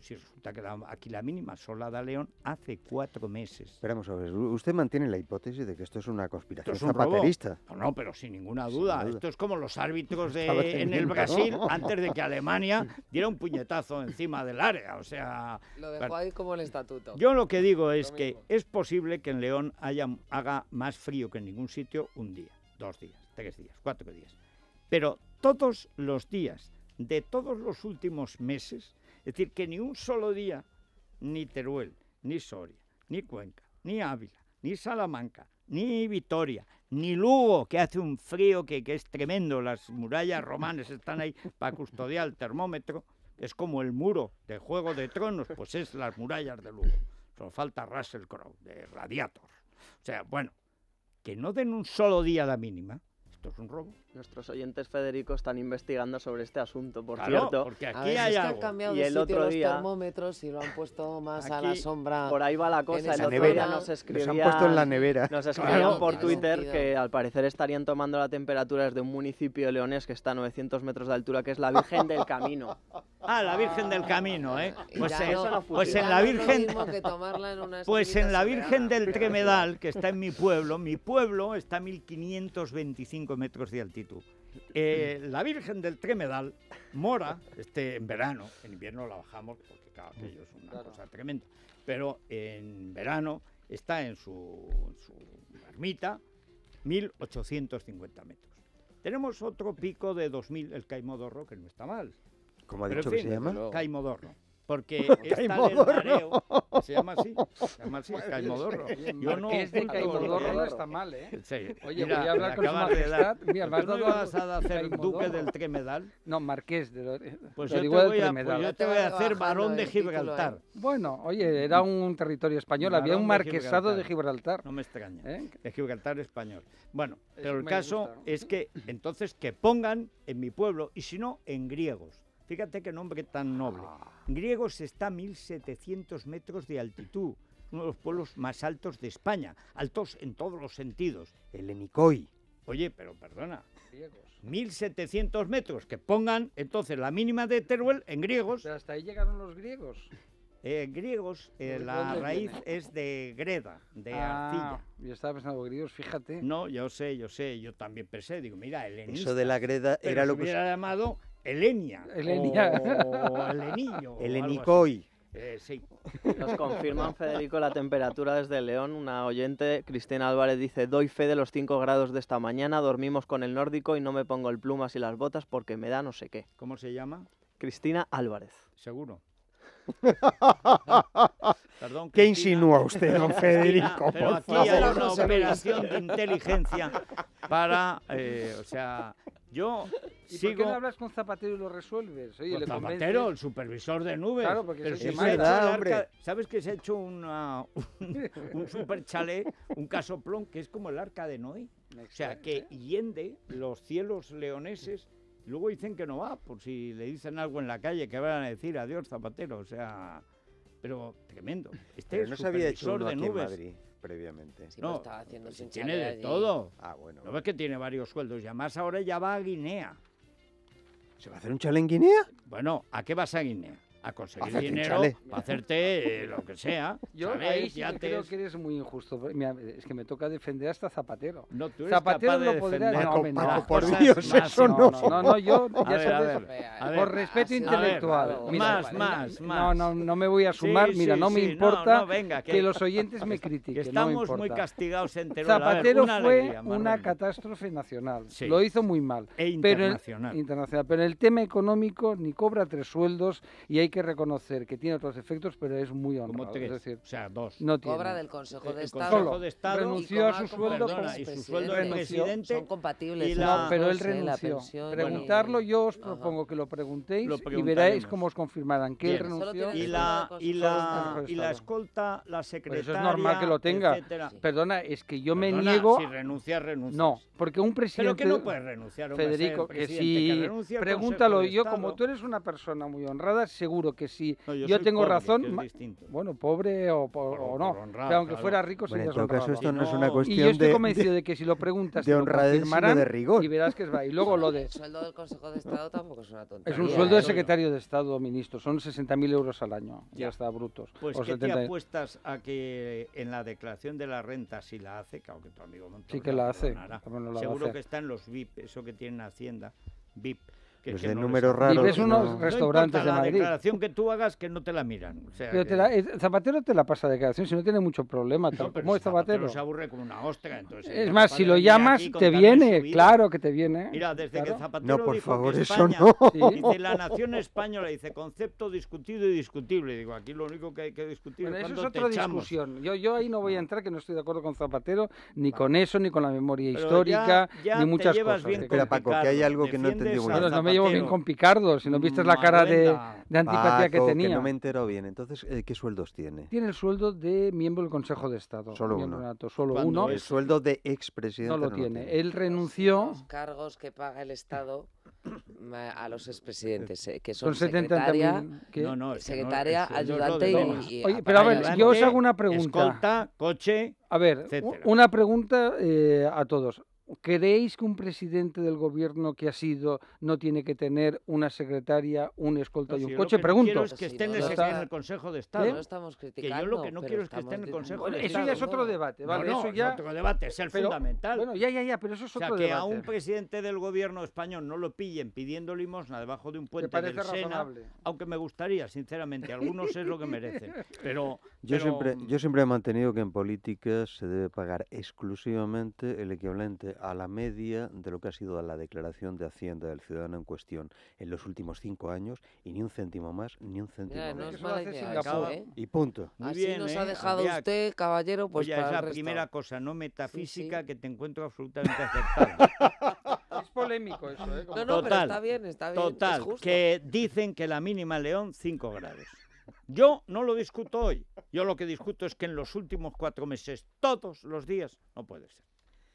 Speaker 1: Si resulta que aquí la mínima sola da León hace cuatro meses. Esperamos a ver,
Speaker 3: usted mantiene la hipótesis de que esto es una
Speaker 1: conspiración zapaterista. No, no, pero sin ninguna duda. Esto es como los árbitros en el Brasil antes de que Alemania diera un puñetazo encima del área. O sea. Lo dejó ahí como el estatuto. Yo lo que digo es que es posible que en León haya, haga más frío que en ningún sitio un día, dos días, tres días, cuatro días. Pero todos los días de todos los últimos meses es decir, que ni un solo día, ni Teruel, ni Soria, ni Cuenca, ni Ávila, ni Salamanca, ni Vitoria, ni Lugo, que hace un frío que, es tremendo, las murallas romanas están ahí para custodiar el termómetro, es como el muro de Juego de Tronos, pues es las murallas de Lugo. Solo falta Russell Crowe, de Radiator. O sea, bueno, que no den un solo día la mínima, esto es un robo.
Speaker 2: Nuestros oyentes Federico están investigando sobre este asunto, por cierto. Porque aquí cambiado y el sitio otro día, los
Speaker 6: termómetros y lo han puesto más a la sombra. Por ahí va la cosa. El otro nos escribían, han puesto en la nevera. Nos escribió por Twitter que
Speaker 2: al parecer estarían tomando la temperatura desde un municipio Leones que está a 900 metros de altura, que es la Virgen del Camino. Ah, la Virgen del Camino, ¿eh?
Speaker 4: Pues, en la Virgen, pues en la Virgen del Tremedal, que está
Speaker 1: en mi pueblo, mi pueblo está a 1525 metros de altitud. Eh, la Virgen del Tremedal mora este, en verano, en invierno la bajamos porque cada aquello es una cosa tremenda, pero en verano está en su, su ermita 1850 metros. Tenemos otro pico de 2000, el Caimodorro, que no está mal, ¿Cómo ha dicho que se llama? Caimodorro porque está en el mareo. Se llama así, se llama así, Caimodorro. Yo
Speaker 5: no, es de Caimodorro no está mal, ¿eh?
Speaker 4: Sí. Oye, voy a hablar con su majestad. Mira, no a hacer duque
Speaker 5: del Tremedal? No, marqués. De, pues, pues yo te, voy a, pues yo te voy a hacer barón de Gibraltar. Bueno, oye, era mm. un territorio español, había un marquesado de
Speaker 1: Gibraltar. No me extraña, ¿Eh? de Gibraltar español. Bueno, pero el caso es que entonces que pongan en mi pueblo, y si no, en griegos Fíjate qué nombre tan noble. Ah. Griegos está a 1.700 metros de altitud, uno de los pueblos más altos de España, altos en todos los sentidos. El Enicoy. Oye, pero perdona, 1.700 metros, que pongan entonces la mínima de Teruel en griegos. hasta ahí llegaron
Speaker 5: los griegos.
Speaker 1: En eh, griegos, eh, la raíz es de greda, de ah, arcilla. Yo estaba pensando griegos, fíjate. No, yo sé, yo sé, yo también pensé, digo, mira, el Eso de la greda era lo que... hubiera llamado Elenia. Elenia. O Elenicoy. Eh, sí. Nos confirman,
Speaker 2: Federico, la temperatura desde León. Una oyente, Cristina Álvarez, dice: Doy fe de los 5 grados de esta mañana. Dormimos con el nórdico y no me pongo el plumas y las botas porque me da no sé qué. ¿Cómo se llama? Cristina Álvarez. Seguro.
Speaker 3: ¿Qué insinúa usted, don Federico? Pero aquí
Speaker 1: hay una operación de inteligencia para, eh, o sea, yo ¿Y sigo... por qué no
Speaker 5: hablas con Zapatero y lo resuelves? Oye, Zapatero,
Speaker 1: el supervisor de nubes. Claro, porque es se, se ¿Sabes que se ha hecho un, un, super chalet, un casoplón, que es como el arca de Noé? O sea, que ¿eh? hiende los cielos leoneses Luego dicen que no va, por si le dicen algo en la calle que van a decir adiós Zapatero, o sea, pero tremendo. Este no se había hecho de En Madrid
Speaker 3: previamente.
Speaker 1: Pues no, estaba
Speaker 6: haciendo pues
Speaker 3: tiene de todo. Ah, bueno. No
Speaker 1: ves que tiene varios sueldos y además ahora ya va a Guinea. ¿Se va a hacer un chale en Guinea? Bueno, ¿a qué vas a Guinea? a conseguir dinero para hacerte eh, lo que sea. Yo creo
Speaker 5: que eres muy injusto. Eh, es que me toca defender hasta Zapatero. Zapatero no podrá... no, por Dios, eso no. No, no, yo por respeto intelectual. más, más, eh, más. No, no, no me voy a sumar. mira, no me importa que, los oyentes me critiquen. estamos muy
Speaker 1: castigados en Zapatero fue una
Speaker 5: catástrofe nacional. Lo hizo muy mal. E internacional. Pero, internacional. Pero el tema económico ni cobra tres sueldos y hay que reconocer que tiene otros efectos, pero es muy honrado. es decir, o sea, dos. No tiene. Cobra del Consejo de eh, Estado.
Speaker 6: de Estado renunció a su sueldo perdona, y sueldo presidente son compatibles. no, pero él
Speaker 5: renunció. Preguntarlo, yo os propongo que lo preguntéis y veréis cómo os confirmarán que él renunció. Y la, y la, y la
Speaker 1: escolta, la secretaria. Pues eso es normal que lo tenga.
Speaker 5: Perdona, es que yo me niego. Si renuncia, renuncia. No, porque un presidente. que no renunciar. Federico, que si. Pregúntalo. Yo, como tú eres una persona muy honrada, seguro seguro que si
Speaker 4: yo, tengo razón,
Speaker 5: bueno, pobre o, no, aunque fuera rico sería bueno, en todo caso esto no es una cuestión Y yo estoy convencido de, que si lo preguntas de honradez, sino rigor. y verás que es va. Y luego
Speaker 4: lo de sueldo del Consejo de Estado tampoco es una tontería. Es un sueldo de ¿eh?
Speaker 5: secretario de Estado, ministro, son 60.000 euros al año, ya, hasta está brutos. Pues o ¿qué te
Speaker 1: apuestas a que en la declaración de la renta si la hace, claro que tu amigo Montoro Sí que la hace, seguro que está en los VIP, eso que tienen Hacienda, VIP pues que de números raros. Y ves unos restaurantes de Madrid. La declaración que tú hagas que no te la miran. Eh,
Speaker 5: Zapatero te la pasa de declaración, si no tiene mucho problema. Pero es Zapatero? se
Speaker 1: aburre una es eh, más, si lo llamas, te viene. Claro
Speaker 5: que te viene. Mira,
Speaker 1: desde que Zapatero. No, por favor, eso no. la nación española, dice concepto discutido y discutible. Digo, aquí lo único que hay que discutir bueno, es eso es otra discusión. Yo, yo ahí no voy a entrar, que no estoy de acuerdo
Speaker 5: con Zapatero, ni con eso, ni con la memoria histórica, ni muchas cosas. Espera Paco, que hay algo que no entendí
Speaker 3: me llevo bien con Picardo, si no viste la cara de, antipatía que tenía. no me entero bien. Entonces, eh, ¿qué sueldos tiene?
Speaker 5: Tiene el sueldo de miembro del Consejo de Estado. Solo uno. solo uno. El
Speaker 3: sueldo de expresidente. No lo, tiene.
Speaker 6: Él renunció. Los cargos que paga el Estado a los expresidentes, eh, que son, secretaria, secretaria ayudante y, Oye, pero a ver, yo os hago una pregunta. Escolta, coche,
Speaker 1: a ver,
Speaker 5: una pregunta eh, a todos. ¿Creéis que un presidente del gobierno que ha sido no tiene que tener una secretaria, un escolta y un coche? Pregunto. No es que estén en el Consejo de Estado. estamos criticando. Que yo lo que no quiero es que estén en el Consejo de Estado. Eso ya es otro debate,
Speaker 1: ¿vale? eso ya... otro debate, es el fundamental. Bueno, ya, ya, ya, pero eso es o sea, que debate. que a un presidente del gobierno español no lo pillen pidiendo limosna debajo de un puente del razonable? Sena, aunque me gustaría, sinceramente, algunos es lo que merecen, pero yo, siempre,
Speaker 3: yo siempre he mantenido que en política se debe pagar exclusivamente el equivalente a la media de lo que ha sido la declaración de Hacienda del ciudadano en cuestión en los últimos cinco años y ni un céntimo más, ni un céntimo menos.
Speaker 6: Y punto. Así nos
Speaker 1: ha ¿eh? dejado usted, caballero, pues Oye, es la primera cosa no metafísica que te encuentro absolutamente aceptable es
Speaker 5: polémico eso, ¿eh? No, no, pero está bien, está bien. Total, que
Speaker 1: dicen que la mínima León, cinco grados. Yo no lo discuto hoy. Yo lo que discuto es que en los últimos cuatro meses, todos los días, no puede ser.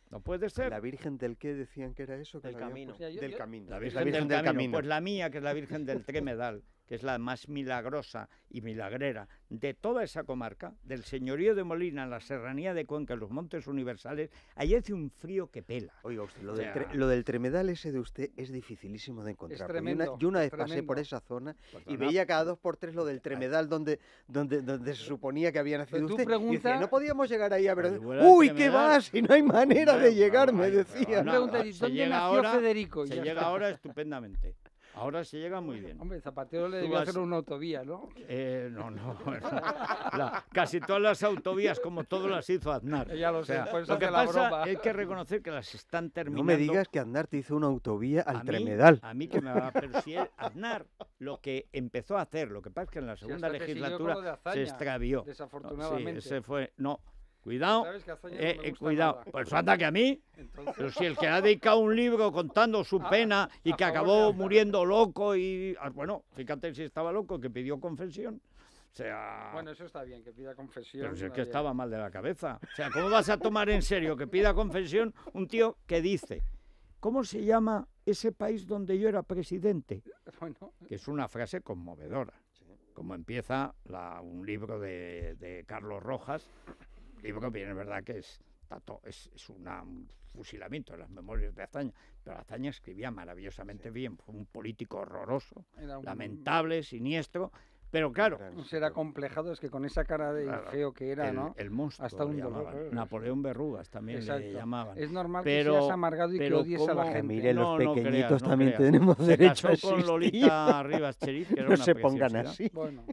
Speaker 1: No puede ser. ¿La Virgen del qué decían que era eso? Que del, camino. del camino. La Virgen, del, camino. Pues la mía, que es la Virgen del Tremedal que es la más milagrosa y milagrera de toda esa comarca, del señorío de Molina, la serranía de Cuenca, los montes universales, ahí hace un frío que pela. Oiga usted, lo,
Speaker 3: del, tremedal ese de usted es dificilísimo de encontrar. Tremendo, yo, una, vez pasé por esa zona y veía
Speaker 1: cada dos por tres lo del
Speaker 3: tremedal donde, donde, donde se suponía que había nacido usted. y no podíamos llegar ahí a ver... ¡Uy, qué va! Si no hay manera de llegar, me decía. Federico? Se llega
Speaker 1: ahora estupendamente. Ahora se llega muy bien. Hombre, Zapatero le debió hacer una autovía, ¿no? Eh, no, no. casi todas las autovías, como todas las hizo Aznar. Ya lo o sé, pues lo que la pasa broma. que reconocer que las están terminando. No me digas
Speaker 3: que Aznar te hizo una autovía
Speaker 4: al Tremedal. A mí que me va a percibir
Speaker 1: Aznar lo que empezó a hacer. Lo que pasa es que en la segunda legislatura se extravió. Desafortunadamente. sí, ese fue... No, Cuidado, eh, eh, cuidado. Pues anda que a mí. Pero si el que ha dedicado un libro contando su ah, pena y que acabó muriendo loco y... Ah, bueno, fíjate si estaba loco, que pidió confesión. O sea, bueno,
Speaker 5: eso está bien, que pida confesión. Pero si es que estaba
Speaker 1: mal de la cabeza. O sea, ¿cómo vas a tomar en serio que pida confesión un tío que dice, ¿cómo se llama ese país donde yo era presidente? Que es una frase conmovedora. Como empieza un libro de Carlos Rojas, libro es verdad que es tanto es, es un fusilamiento de las memorias de Azaña, pero Azaña escribía maravillosamente bien, fue un político horroroso, lamentable, siniestro, pero claro. Será complejado, es que con esa cara de feo que era, ¿no? El monstruo. Hasta un dolor. Napoleón Verrugas también Exacto. le llamaban. Es normal pero, que seas amargado y que odies a la gente. Mire, no, los pequeñitos también tenemos derecho a con que No se pongan así. Bueno.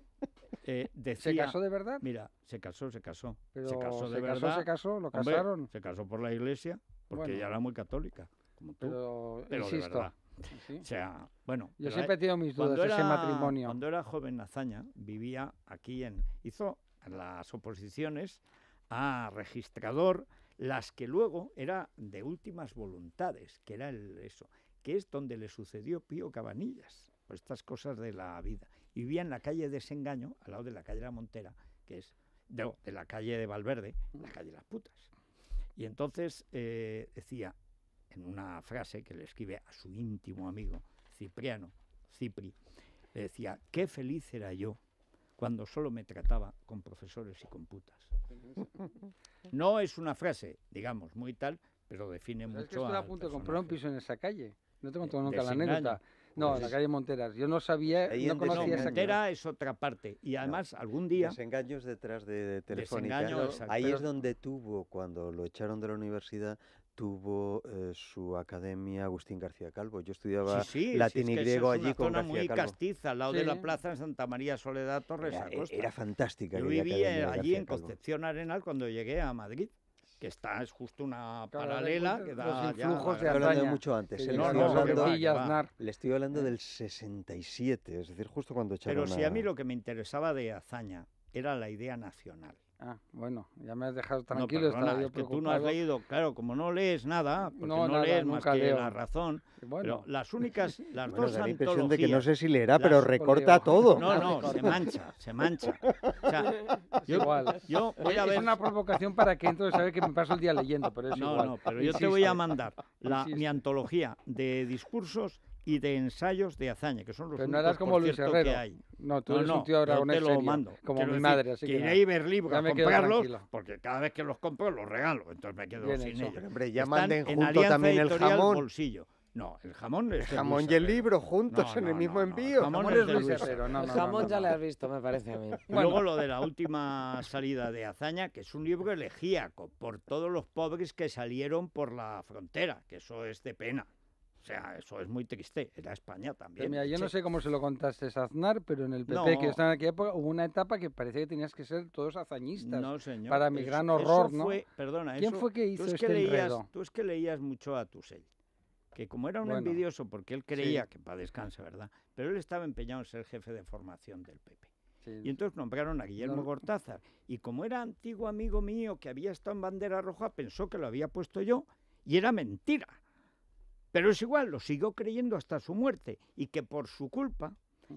Speaker 1: Eh, ¿Se casó de verdad? Mira, se casó, se casó. se casó de se verdad. Casó, se casó, lo casaron. se casó por la iglesia, porque ella era muy católica, como Pero, insisto, O sea, bueno. Yo siempre he tenido mis dudas de ese matrimonio. Cuando era joven Nazaña, vivía aquí en. Hizo las oposiciones a registrador, las que luego era de últimas voluntades, que era el, eso, que es donde le sucedió Pío Cabanillas, pues estas cosas de la vida y vivía en la calle Desengaño, al lado de la calle La Montera, que es de, la calle de Valverde, la calle de Las Putas. Y entonces eh, decía, en una frase que le escribe a su íntimo amigo, Cipriano, Cipri, le decía, qué feliz era yo cuando solo me trataba con profesores y con putas. No es una frase, digamos, muy tal, pero define mucho. Es que a, punto un piso en esa calle. No tengo eh, nunca la anécdota. No, en pues la
Speaker 5: calle Monteras. Yo no sabía,
Speaker 3: pues Ahí no conocía esa Montera
Speaker 1: es otra parte. Y
Speaker 3: además, algún día... Desengaños detrás de, Telefónica. Ahí es donde tuvo, cuando lo echaron de la universidad, tuvo eh, su academia Agustín García Calvo. Yo estudiaba latín y griego allí con García Calvo. una zona muy castiza,
Speaker 1: al lado de la plaza en Santa María Soledad Torres era, Era fantástica. Yo vivía allí en Concepción Arenal cuando llegué a Madrid que está, es justo una paralela que da los de Azaña, hablando mucho antes. ¿eh? Le,
Speaker 3: estoy hablando, eh. del 67, es decir, justo cuando echaron Pero si a mí
Speaker 1: lo que me interesaba de Azaña era la idea nacional. Ah, bueno, ya me has dejado tranquilo. No, perdona, yo es que tú no has leído, claro, como no lees nada, no, lees más que la razón. Bueno. Pero las únicas, las dos la impresión de que no sé si le era, pero recorta todo. No, no, se mancha,
Speaker 5: se mancha.
Speaker 4: O sea, yo, igual. voy a ver... Es una
Speaker 5: provocación para que entonces sabe que me
Speaker 1: paso el día leyendo, pero
Speaker 4: es no, igual. No, pero yo te voy a
Speaker 5: mandar
Speaker 1: la, mi antología de discursos y de ensayos de hazaña, que son los Pero no eras como Luis cierto, que hay. No, tú no, eres lo como mi madre, así que, ver libros a comprarlos, porque cada vez que los compro los regalo, entonces me quedo sin ellos. Hombre, ya manden en también el jamón. Bolsillo. No, el jamón es El jamón y el
Speaker 3: libro juntos en el mismo envío. El jamón, es de Luis el jamón ya
Speaker 1: le has visto, me parece a mí. Luego lo de la última salida de Hazaña, que es un libro elegíaco por todos los pobres que salieron por la frontera, que eso es de pena. O sea, eso es muy triste. Era España también. yo no sé
Speaker 5: cómo se lo contaste a Aznar, pero en el PP que está en aquella época hubo una etapa que parecía que tenías que ser todos hazañistas. No, señor. Para mi gran horror, ¿no? ¿Quién fue que hizo tú es este leías,
Speaker 1: Tú es que leías mucho a Tusell que como era un envidioso, porque él creía que para descanse, ¿verdad? Pero él estaba empeñado en ser jefe de formación del PP. Y entonces nombraron a Guillermo Gortázar. Y como era antiguo amigo mío que había estado en bandera roja, pensó que lo había puesto yo y era mentira. Pero es igual, lo siguió creyendo hasta su muerte y que por su culpa,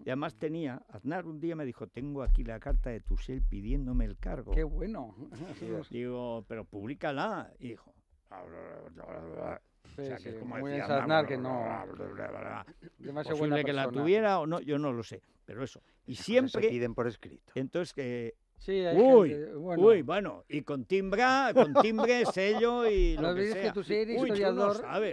Speaker 1: y además tenía, Aznar un día me dijo, tengo aquí la carta de Tusel pidiéndome el cargo. ¡Qué bueno! Digo, pero públicala. Y dijo, o sea, que como muy Aznar, que no. Demasiado que la tuviera o no, yo no lo sé, pero eso. Y siempre. Se piden por escrito. Entonces, eh,
Speaker 5: Sí, eh, uy,
Speaker 1: bueno. y con timbra, con timbre, sello y lo, que tú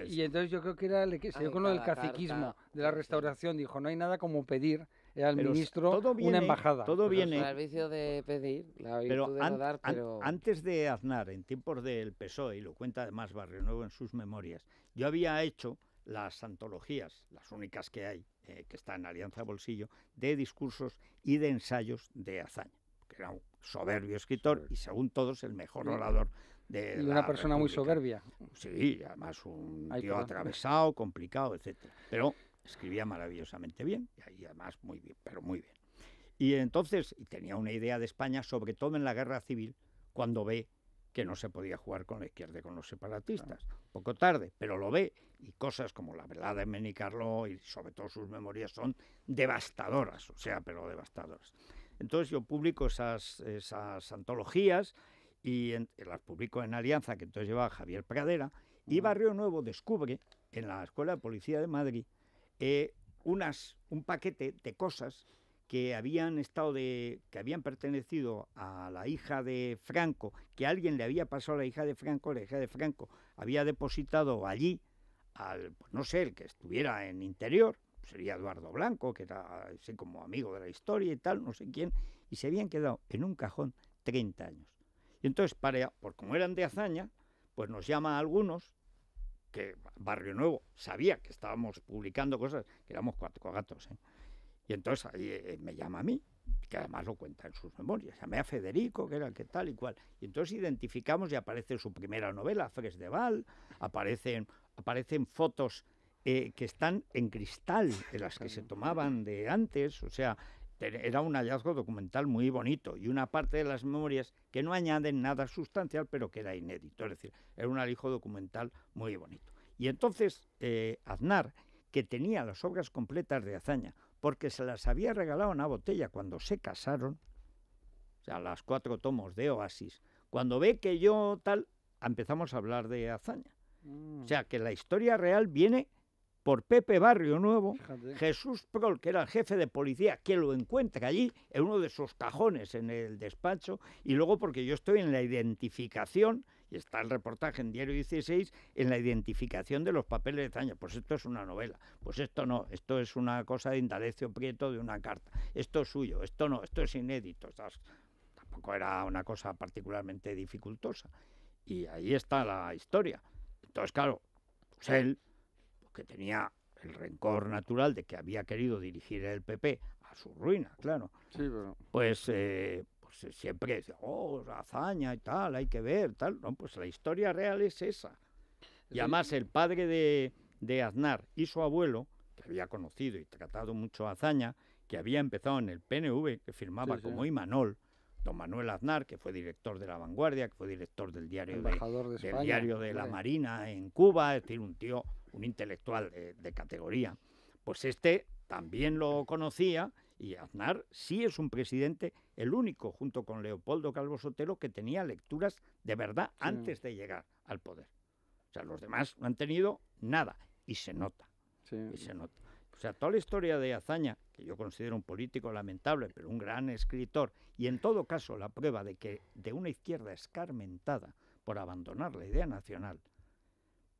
Speaker 1: y entonces yo creo que era el, se con lo del
Speaker 5: caciquismo de la restauración, dijo, no hay nada como pedir al ministro una embajada. Todo
Speaker 6: pero viene. El servicio de pedir,
Speaker 1: pero, antes de Aznar, en tiempos del PSOE, y lo cuenta además Barrio Nuevo en sus memorias, yo había hecho las antologías, las únicas que hay, eh, que están en Alianza Bolsillo, de discursos y de ensayos de Aznar era un soberbio escritor y según todos el mejor orador de... Y una persona muy soberbia. Sí, además un tío atravesado, complicado, etc. Pero escribía maravillosamente bien y además muy bien, pero muy bien. Y entonces tenía una idea de España, sobre todo en la guerra civil, cuando ve que no se podía jugar con la izquierda y con los separatistas. Poco tarde, pero lo ve y cosas como la verdad de Menicarlo y sobre todo sus memorias son devastadoras, o sea, pero devastadoras. Entonces yo publico esas, antologías y las publico en Alianza, que entonces llevaba Javier Pradera, y Barrio Nuevo descubre en la Escuela de Policía de Madrid eh, un paquete de cosas que habían estado de que habían pertenecido a la hija de Franco, que alguien le había pasado a la hija de Franco, la hija de Franco había depositado allí al pues no sé, el que estuviera en interior sería Eduardo Blanco, que era así como amigo de la historia y tal, no sé quién, y se habían quedado en un cajón 30 años. Y entonces, para, por como eran de hazaña, pues nos llama a algunos, que Barrio Nuevo sabía que estábamos publicando cosas, que éramos cuatro gatos, ¿eh? y entonces ahí eh, me llama a mí, que además lo cuenta en sus memorias, llamé a Federico, que era que tal y cual, y entonces identificamos y aparece su primera novela, Fres de Val, aparecen, aparecen fotos eh, que están en cristal, de las que se tomaban de antes, o sea, era un hallazgo documental muy bonito y una parte de las memorias que no añaden nada sustancial, pero que era inédito, es decir, era un alijo documental muy bonito. Y entonces eh, Aznar, que tenía las obras completas de Azaña, porque se las había regalado una botella cuando se casaron, o sea, las cuatro tomos de Oasis, cuando ve que yo tal, empezamos a hablar de Azaña. O mm. sea, que la historia real viene por Pepe Barrio Nuevo, Jesús Prol, que era el jefe de policía, que lo encuentra allí, en uno de sus cajones en el despacho, y luego porque yo estoy en la identificación, y está el reportaje en Diario 16, en la identificación de los papeles de Zaña. Pues esto es una novela, pues esto no, esto es una cosa de Indalecio Prieto de una carta, esto es suyo, esto no, esto es inédito, tampoco era una cosa particularmente dificultosa. Y ahí está la historia. Entonces, claro, pues él que tenía el rencor natural de que había querido dirigir el PP a su ruina, claro, sí, pues, eh, pues eh, siempre decía, oh, hazaña y tal, hay que ver, tal. pues la historia real es esa. Y además el padre de, de Aznar y su abuelo, que había conocido y tratado mucho a Azaña, que había empezado en el PNV, que firmaba como Imanol, don Manuel Aznar, que fue director de La Vanguardia, que fue director del diario, de, del diario de la Marina en Cuba, es decir, un tío un intelectual de, categoría, pues este también lo conocía y Aznar sí es un presidente, el único, junto con Leopoldo Calvo Sotelo, que tenía lecturas de verdad antes de llegar al poder. O sea, los demás no han tenido nada y se nota. Y se nota. O sea, toda la historia de Azaña, que yo considero un político lamentable, pero un gran escritor, y en todo caso la prueba de que de una izquierda escarmentada por abandonar la idea nacional,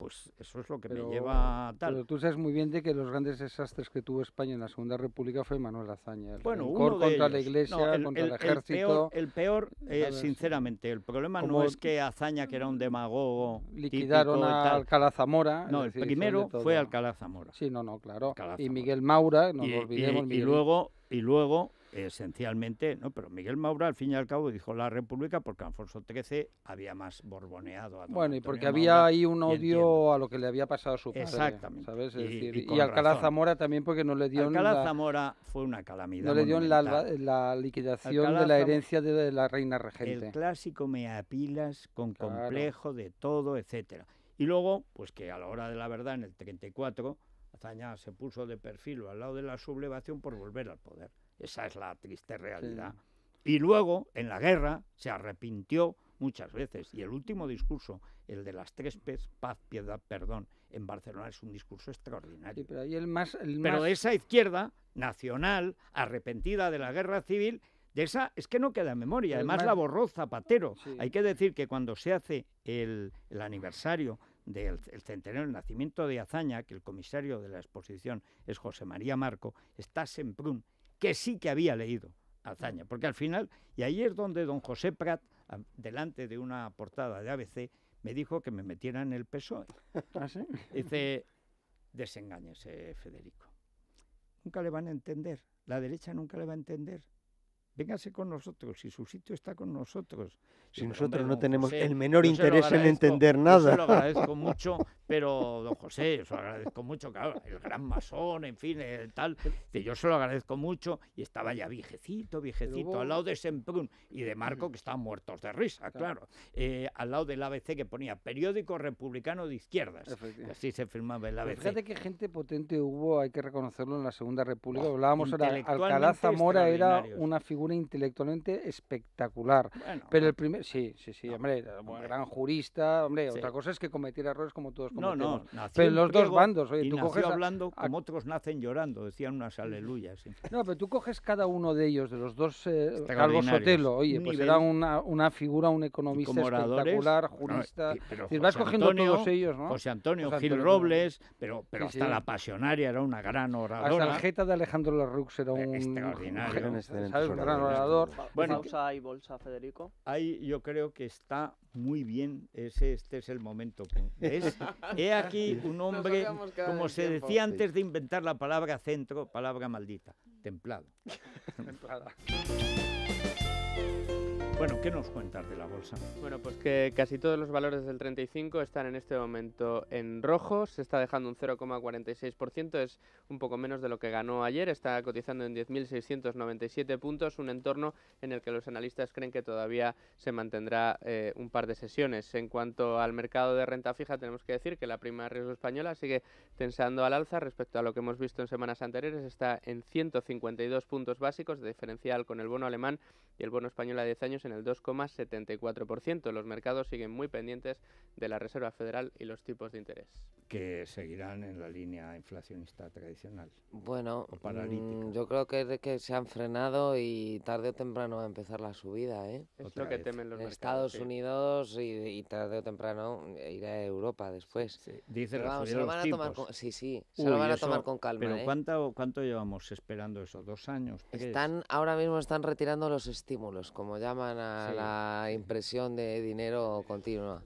Speaker 1: pues eso es lo que me lleva a tal. Pero tú sabes
Speaker 5: muy bien de que los grandes desastres que tuvo España en la Segunda República fue Manuel Azaña. bueno, contra la Iglesia, el, contra el, ejército. El peor,
Speaker 1: eh, sinceramente, el problema no es que Azaña, que era un demagogo, liquidaron a Alcalá
Speaker 5: Zamora. No, el primero fue Alcalá Zamora. Sí, no, no,
Speaker 1: claro. y Miguel Maura, no olvidemos. y luego, y luego esencialmente, ¿no? Pero Miguel Maura, al fin y al cabo, dijo la República porque Alfonso XIII había más borboneado a Bueno, y porque había ahí un odio a lo que le había pasado a su padre. Exactamente. y, decir, Alcalá Zamora
Speaker 5: también porque no le dio... Alcalá la,
Speaker 1: Zamora fue una calamidad No le dio la,
Speaker 5: liquidación de la herencia de, la reina regente. El
Speaker 1: clásico me apilas con complejo de todo, etcétera. Y luego, pues que a la hora de la verdad, en el 34, Azaña se puso de perfil al lado de la sublevación por volver al poder. Esa es la triste realidad. Y luego, en la guerra, se arrepintió muchas veces. Y el último discurso, el de las tres paz, piedad, perdón, en Barcelona es un discurso extraordinario. pero, ahí
Speaker 5: el más, esa
Speaker 1: izquierda nacional, arrepentida de la guerra civil, de esa es que no queda memoria. Además la borró Zapatero. Hay que decir que cuando se hace el, aniversario del centenario del nacimiento de Azaña, que el comisario de la exposición es José María Marco, está Semprún que sí que había leído Azaña, porque al final, y ahí es donde don José Prat, delante de una portada de ABC, me dijo que me metiera en el peso e. ¿Ah, Dice, desengáñese, Federico. Nunca le van a entender, la derecha nunca le va a entender Véngase con nosotros, si su sitio está con nosotros. Si nosotros no tenemos el menor interés en entender nada. Yo se lo agradezco mucho, pero don José, yo se lo agradezco mucho, claro, el gran masón, en fin, el tal, que yo se lo agradezco mucho y estaba ya viejecito, viejecito, al lado de Semprún y de Marco, que estaban muertos de risa, claro, eh, al lado del ABC que ponía periódico republicano de izquierdas, así se firmaba el ABC. Fíjate
Speaker 5: qué gente potente hubo, hay que reconocerlo, en la Segunda República, hablábamos ahora, Alcalá Zamora era una figura una intelectualmente espectacular. pero el primer, sí, sí, sí, hombre, gran jurista,
Speaker 1: hombre, otra cosa es que cometiera errores como todos cometemos. No, no, pero los dos bandos, oye, tú nació coges hablando como otros nacen llorando, decían unas mm. aleluyas.
Speaker 5: No, pero tú coges cada uno de ellos, de los dos, eh, Carlos Sotelo, oye, pues era una, figura, un economista espectacular, jurista,
Speaker 4: vas cogiendo todos ellos, ¿no? José Antonio, Gil Robles, pero, pero hasta la
Speaker 5: pasionaria era una gran oradora. Hasta el de Alejandro Larrux era e un... Extraordinario.
Speaker 1: Bueno, pausa
Speaker 2: y bolsa, Federico.
Speaker 1: Ahí yo creo que está muy bien. este es el momento. He aquí un hombre, como se decía antes de inventar la palabra centro, palabra maldita, templado.
Speaker 2: Bueno, ¿qué nos cuentas de la bolsa? Bueno, pues que casi todos los valores del 35 están en este momento en rojo, se está dejando un 0,46%, es un poco menos de lo que ganó ayer, está cotizando en 10.697 puntos, un entorno en el que los analistas creen que todavía se mantendrá eh, un par de sesiones. En cuanto al mercado de renta fija, tenemos que decir que la prima de riesgo española sigue tensando al alza respecto a lo que hemos visto en semanas anteriores, está en 152 puntos básicos de diferencial con el bono alemán y el bono español a 10 años en el 2,74%. Los mercados siguen muy pendientes de la Reserva Federal y los tipos de interés.
Speaker 1: Que seguirán en la línea inflacionista
Speaker 4: tradicional.
Speaker 6: Bueno, mm, yo creo que, que se han frenado y tarde o temprano va a empezar la subida. ¿eh? Es que temen los Estados Unidos y, tarde o temprano
Speaker 1: irá a Europa después. Sí. Dice Sí, sí, se lo van a tomar con calma. Pero ¿eh? ¿cuánto, ¿cuánto llevamos esperando eso? ¿Dos años? Están,
Speaker 6: ahora mismo están retirando los estímulos, como llaman la impresión de dinero continua.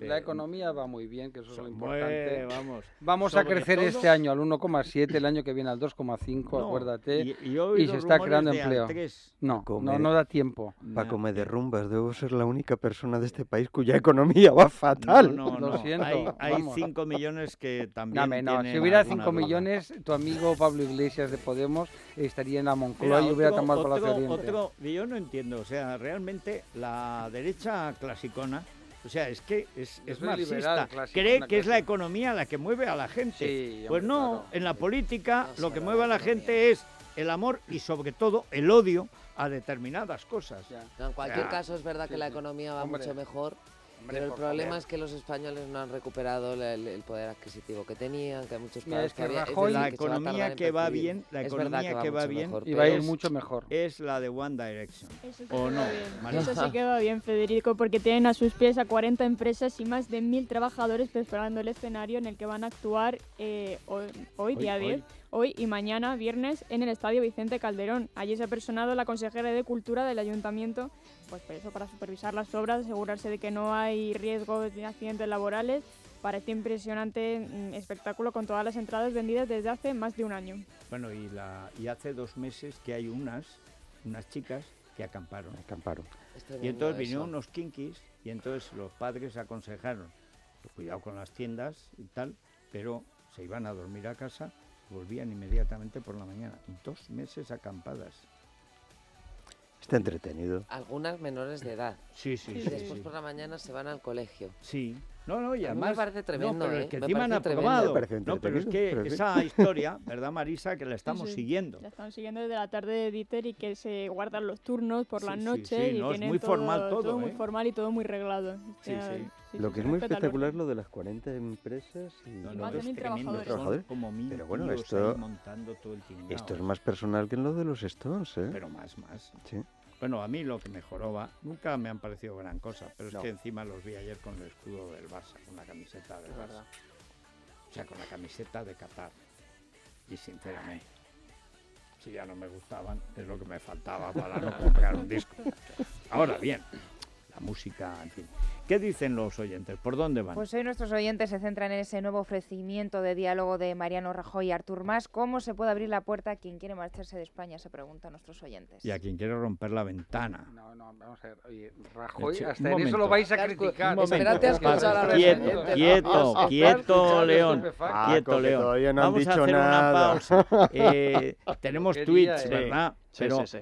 Speaker 5: la economía va muy bien, que eso es lo importante. vamos vamos a crecer este año al 1,7, el año que viene al 2,5, acuérdate. Y, se está creando empleo. No,
Speaker 3: no, no, da tiempo. Paco, me derrumbas. Debo ser la única persona de este país cuya economía va fatal. No,
Speaker 1: no, siento. Hay 5 millones que también. no, si hubiera 5 millones,
Speaker 5: tu amigo Pablo Iglesias de Podemos estaría en la Moncloa y hubiera tomado
Speaker 1: yo no entiendo, o sea, realmente la derecha clasicona, o sea, es que es, marxista, cree que es la economía la que mueve a la gente. pues no, en la política lo que mueve a la, gente es el amor y sobre todo el odio a determinadas cosas. en cualquier caso es
Speaker 6: verdad que la economía va mucho mejor pero el problema es que los españoles no han recuperado el, poder adquisitivo que tenían, que hay muchos padres que, la economía que, va bien, la economía que, va, bien y va
Speaker 1: a ir mucho mejor. Es la de One Direction. Eso sí que
Speaker 2: va bien, Federico, porque tienen a sus pies a 40 empresas y más de mil trabajadores preparando el escenario en el que van a actuar eh, hoy, hoy, día 10. hoy y mañana, viernes, en el Estadio Vicente Calderón. Allí se ha personado la consejera de Cultura del Ayuntamiento pues eso, para supervisar las obras, asegurarse de que no hay riesgos de accidentes laborales, parece impresionante mm, espectáculo con todas las entradas vendidas desde hace más de un año.
Speaker 1: Bueno, y, la, y hace dos meses que hay unas, unas chicas que acamparon. Acamparon. y entonces vinieron unos kinkis y entonces los padres aconsejaron, cuidado con las tiendas y tal, pero se iban a dormir a casa, volvían inmediatamente por la mañana. Dos meses acampadas.
Speaker 3: Está entretenido.
Speaker 6: Algunas menores de edad. Sí, sí, sí. Y después por la mañana se van al colegio.
Speaker 1: Sí. No, no, y además. ¿eh? me parece tremendo. No, pero eh,
Speaker 6: han aprobado. No, pero es que esa
Speaker 1: historia, ¿verdad, Marisa? Que la estamos siguiendo. La
Speaker 2: estamos siguiendo desde la tarde de Dieter y que se guardan los turnos por las noches. y no, es muy todo, formal todo. muy ¿eh? formal y todo muy reglado. Sí, sí. lo que es muy espectacular
Speaker 3: es lo de las 40 empresas y, más de mil trabajadores. Como pero bueno, esto, Esto es ¿eh? más personal que lo de los Stones, ¿eh? Pero
Speaker 1: más, más. Sí. Bueno, a mí lo que mejoró va. nunca me han parecido gran cosa, pero es que encima los vi ayer con el escudo del Barça, con la camiseta del Barça. O sea, con la camiseta de Qatar. Y sinceramente, si ya no me gustaban, es lo que me faltaba para no comprar un disco. Ahora bien, la música, en fin. ¿Qué dicen los oyentes? ¿Por dónde van? Pues
Speaker 6: hoy nuestros oyentes se centran en ese nuevo ofrecimiento de diálogo de Mariano Rajoy y Artur Mas. ¿Cómo se puede abrir la puerta a quien quiere marcharse de España? Se preguntan nuestros oyentes.
Speaker 1: Y a quien quiere romper la ventana. No, no,
Speaker 4: vamos a ver. Rajoy, hasta en eso lo vais a criticar. Esperate a la Quieto, quieto, quieto, León. quieto, León. no vamos dicho a hacer una pausa. Eh, tenemos tweets, eh. ¿verdad?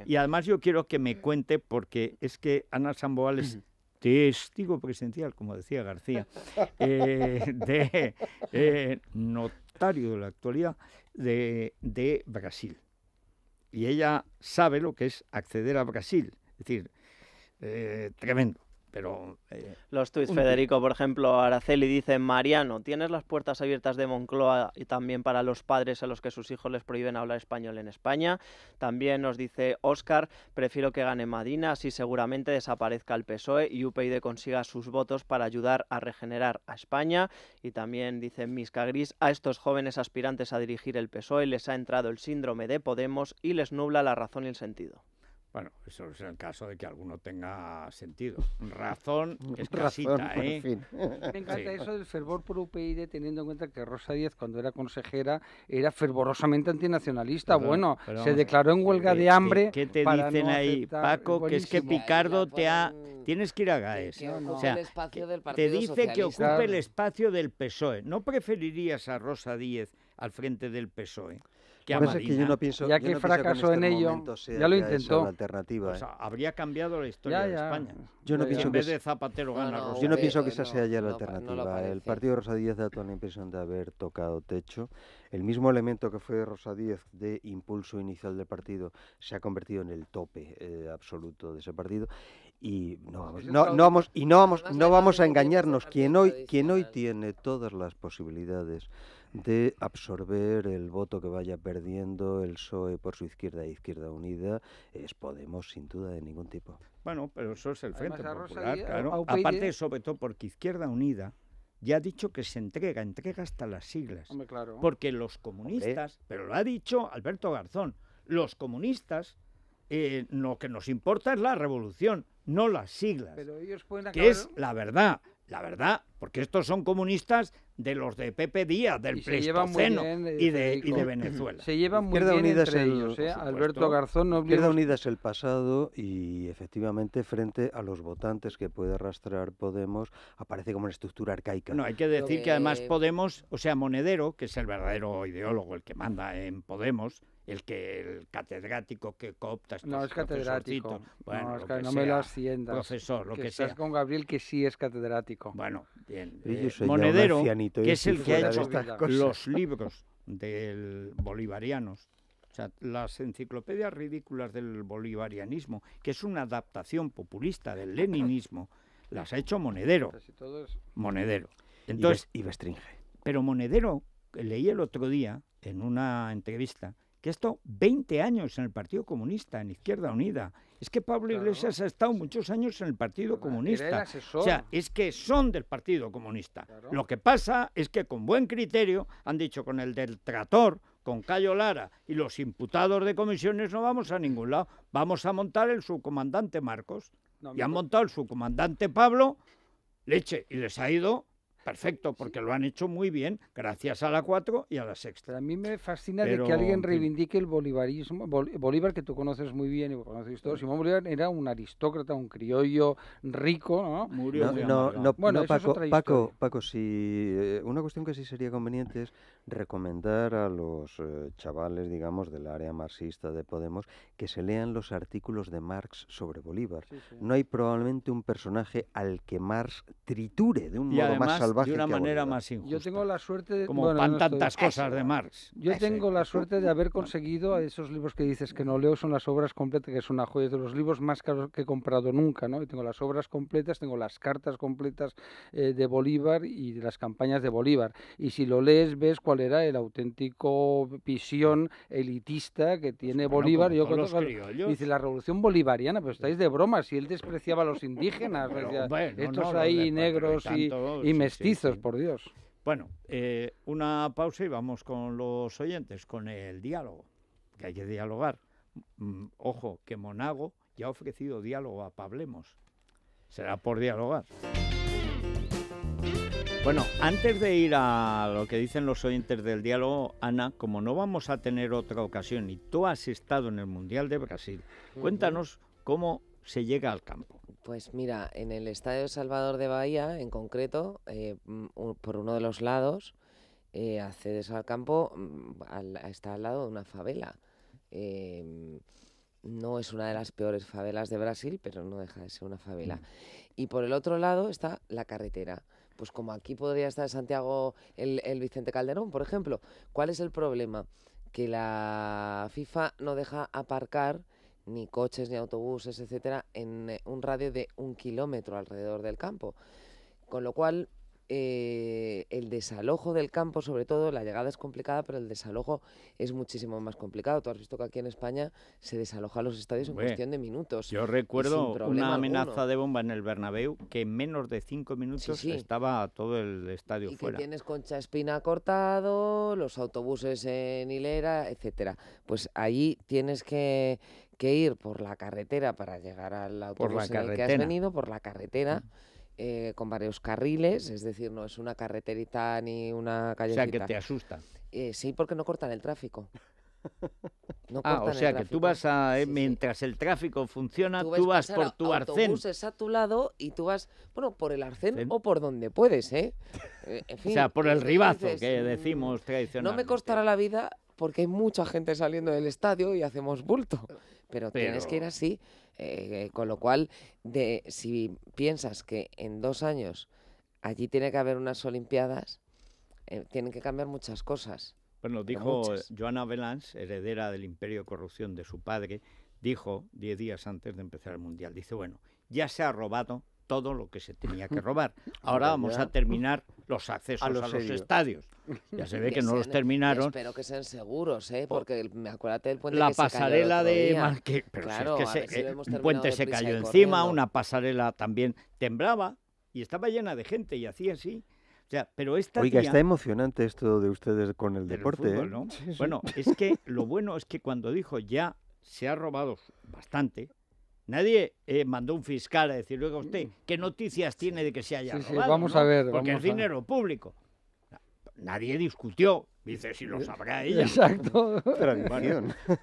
Speaker 1: Y además yo quiero que me cuente, porque es que Ana Samboal es testigo presencial, como decía García, eh, de eh, notario de la actualidad de, Brasil. Y ella sabe lo que es acceder a Brasil. Es decir, eh, tremendo
Speaker 2: pero... Eh, los tuits, Federico, por ejemplo, Araceli dice, Mariano, ¿tienes las puertas abiertas de Moncloa y también para los padres a los que sus hijos les prohíben hablar español en España? También nos dice Oscar, prefiero que gane Madina, así seguramente desaparezca el PSOE y UPyD consiga sus votos para ayudar a regenerar a España. Y también dice Misca Gris, a estos jóvenes aspirantes a dirigir el PSOE les ha entrado el síndrome de Podemos y les nubla la razón y el sentido. Bueno, eso
Speaker 1: es el caso de que alguno tenga sentido. Razón es Razón, ¿eh? Me encanta eso
Speaker 5: del fervor por UPyD, teniendo en cuenta que Rosa Díez, cuando era consejera, era fervorosamente antinacionalista. bueno, se declaró en huelga de hambre. ¿Qué, te dicen ahí, Paco?
Speaker 1: Que es que Picardo te ha. Tienes que ir a GAES. o sea, te dice que ocupe el espacio del PSOE. ¿No preferirías a Rosa Díez al frente del PSOE? yo no pienso, ya que fracasó en, este ello, ya lo intentó. alternativa, ¿eh? habría cambiado la historia de España. Yo no, pienso que vez de Zapatero gana Yo no pienso que esa sea ya la alternativa.
Speaker 3: ¿eh? el partido Rosa Díez da toda la impresión de haber tocado techo. El mismo elemento que fue Rosa Díez de impulso inicial del partido se ha convertido en el tope eh, absoluto de ese partido y no pues vamos, y no vamos a engañarnos quien hoy quien hoy tiene todas las posibilidades de absorber el voto que vaya perdiendo el PSOE por su izquierda e Izquierda Unida es Podemos sin duda de ningún tipo.
Speaker 1: Bueno, pero eso es el Frente Aparte, ¿eh? sobre todo, porque Izquierda Unida ya ha dicho que se entrega, entrega hasta las siglas. Porque los comunistas, pero lo ha dicho Alberto Garzón, los comunistas eh, lo que nos importa es la revolución, no las siglas.
Speaker 5: Pero ellos Que es
Speaker 1: la verdad la verdad, porque estos son comunistas de los de Pepe Díaz, del y eh, y, de, Venezuela. Se
Speaker 3: llevan muy bien entre eh, Alberto Garzón. No Unida es el pasado y efectivamente frente a los votantes que puede arrastrar Podemos aparece como una estructura arcaica.
Speaker 1: No, hay que decir que además Podemos, o sea, Monedero, que es el verdadero ideólogo, el que manda en Podemos, el que el catedrático que coopta No, es catedrático.
Speaker 4: no, es me lo asciendas. Profesor, lo que, sea estás
Speaker 5: con Gabriel que sí es catedrático. Bueno,
Speaker 1: bien. Eh, Monedero, que es el que ha hecho los libros del bolivarianos. O sea, las enciclopedias ridículas del bolivarianismo, que es una adaptación populista del leninismo, las ha hecho Monedero. Monedero. Entonces, y Bestringe. Pero Monedero, leí el otro día en una entrevista, que ha estado 20 años en el Partido Comunista, en Izquierda Unida. Es que Pablo Iglesias ha estado muchos años en el Partido Comunista. O sea, es que son del Partido Comunista. Lo que pasa es que con buen criterio, han dicho con el del trator, con Cayo Lara y los imputados de comisiones no vamos a ningún lado. Vamos a montar el subcomandante Marcos. y han montado el subcomandante Pablo, leche, y les ha ido perfecto, porque lo han hecho muy bien, gracias a la 4 y a la 6 A mí me fascina de que alguien
Speaker 5: reivindique el bolivarismo, Bolívar que tú conoces muy bien y conocéis todos. Simón Bolívar era un aristócrata, un criollo rico, ¿no? Murió. No, no, bueno, Paco,
Speaker 3: Paco, si eh, una cuestión que sí sería conveniente es recomendar a los eh, chavales, digamos, del área marxista de Podemos que se lean los artículos de Marx sobre Bolívar. No hay probablemente un personaje al que Marx triture de un modo más salvaje de una
Speaker 1: manera más injusta. Yo tengo la suerte de... Como van tantas cosas de Marx.
Speaker 5: Yo tengo la suerte de haber conseguido esos libros que dices que no leo, son las obras completas, que es una joya, de los libros más caros que he comprado nunca, ¿no? tengo las obras completas, tengo las cartas completas eh, de Bolívar y de las campañas de Bolívar. Y si lo lees, ves cuál era el auténtico visión elitista que pues tiene Bolívar. Yo Dice, la revolución bolivariana, pero
Speaker 1: estáis de broma, si él despreciaba a los indígenas, estos ahí negros y, mestizos por Dios. Bueno, eh, una pausa y vamos con los oyentes, con el diálogo, que hay que dialogar. Mm, ojo, que Monago ya ha ofrecido diálogo a Pablemos. Será por dialogar. Bueno, antes de ir a lo que dicen los oyentes del diálogo, Ana, como no vamos a tener otra ocasión y tú has estado en el Mundial de Brasil, cuéntanos cómo se llega al campo.
Speaker 6: Pues mira, en el Estadio Salvador de Bahía, en concreto, eh, mm, por uno de los lados, eh, accedes al campo, mm, está al lado de una favela. Em, no es una de las peores favelas de Brasil, pero no deja de ser una favela. Mm. Y por el otro lado está la carretera. Pues como aquí podría estar Santiago el, el Vicente Calderón, por ejemplo. ¿Cuál es el problema? Que la FIFA no deja aparcar ni coches, ni autobuses, etcétera, en eh, un radio de un kilómetro alrededor del campo. Con lo cual, eh, el desalojo del campo, sobre todo, la llegada es complicada, pero el desalojo es muchísimo más complicado. Tú has visto que aquí en España se desaloja los estadios en cuestión de minutos. Yo recuerdo
Speaker 1: una amenaza de bomba en el Bernabéu que en menos de cinco minutos estaba todo el estadio y Que tienes
Speaker 6: Concha Espina cortado, los autobuses en hilera, etcétera. Pues ahí tienes que que ir por la carretera para llegar al autobús en el que has venido, por la carretera. Mm. Eh, con varios carriles, es decir, no es una carreterita ni una calle. O sea, que te asusta. Eh, sí, porque no cortan el tráfico.
Speaker 1: ah, o sea que tú vas a, eh, mientras el tráfico funciona, tú, vas por tu arcén. vas
Speaker 6: a tu lado y tú vas, bueno, por el arcén o por donde puedes, ¿eh?
Speaker 1: o sea, por el ribazo que mm, decimos tradicionalmente. No me
Speaker 6: costará la vida porque hay mucha gente saliendo del estadio y hacemos bulto pero, tienes que ir así. Eh, con lo cual, de, si piensas que en dos años allí tiene que haber unas Olimpiadas, eh, tienen que cambiar muchas cosas.
Speaker 1: Bueno, dijo eh, Joana Belans, heredera del imperio de corrupción de su padre, dijo diez días antes de empezar el Mundial, dice, bueno, ya se ha robado todo lo que se tenía que robar. Ah, Ahora vamos a terminar los accesos a los, estadios. Ya se ve que, no los terminaron.
Speaker 6: Espero que sean seguros, ¿eh? Oh. porque me acuérdate del puente La que pasarela se cayó el de eh, un puente se cayó encima, una
Speaker 1: pasarela también temblaba y estaba llena de gente y hacía así. Oiga, está
Speaker 3: emocionante esto de ustedes con el deporte. ¿eh?
Speaker 1: Bueno, es que lo bueno es que cuando dijo ya se ha robado bastante, Nadie eh, mandó un fiscal a decir, luego usted, mm. ¿qué noticias tiene de que se haya sí, vamos a ver. Porque es dinero público. Nadie discutió. Dice, si lo eh, sabrá ella. Exacto.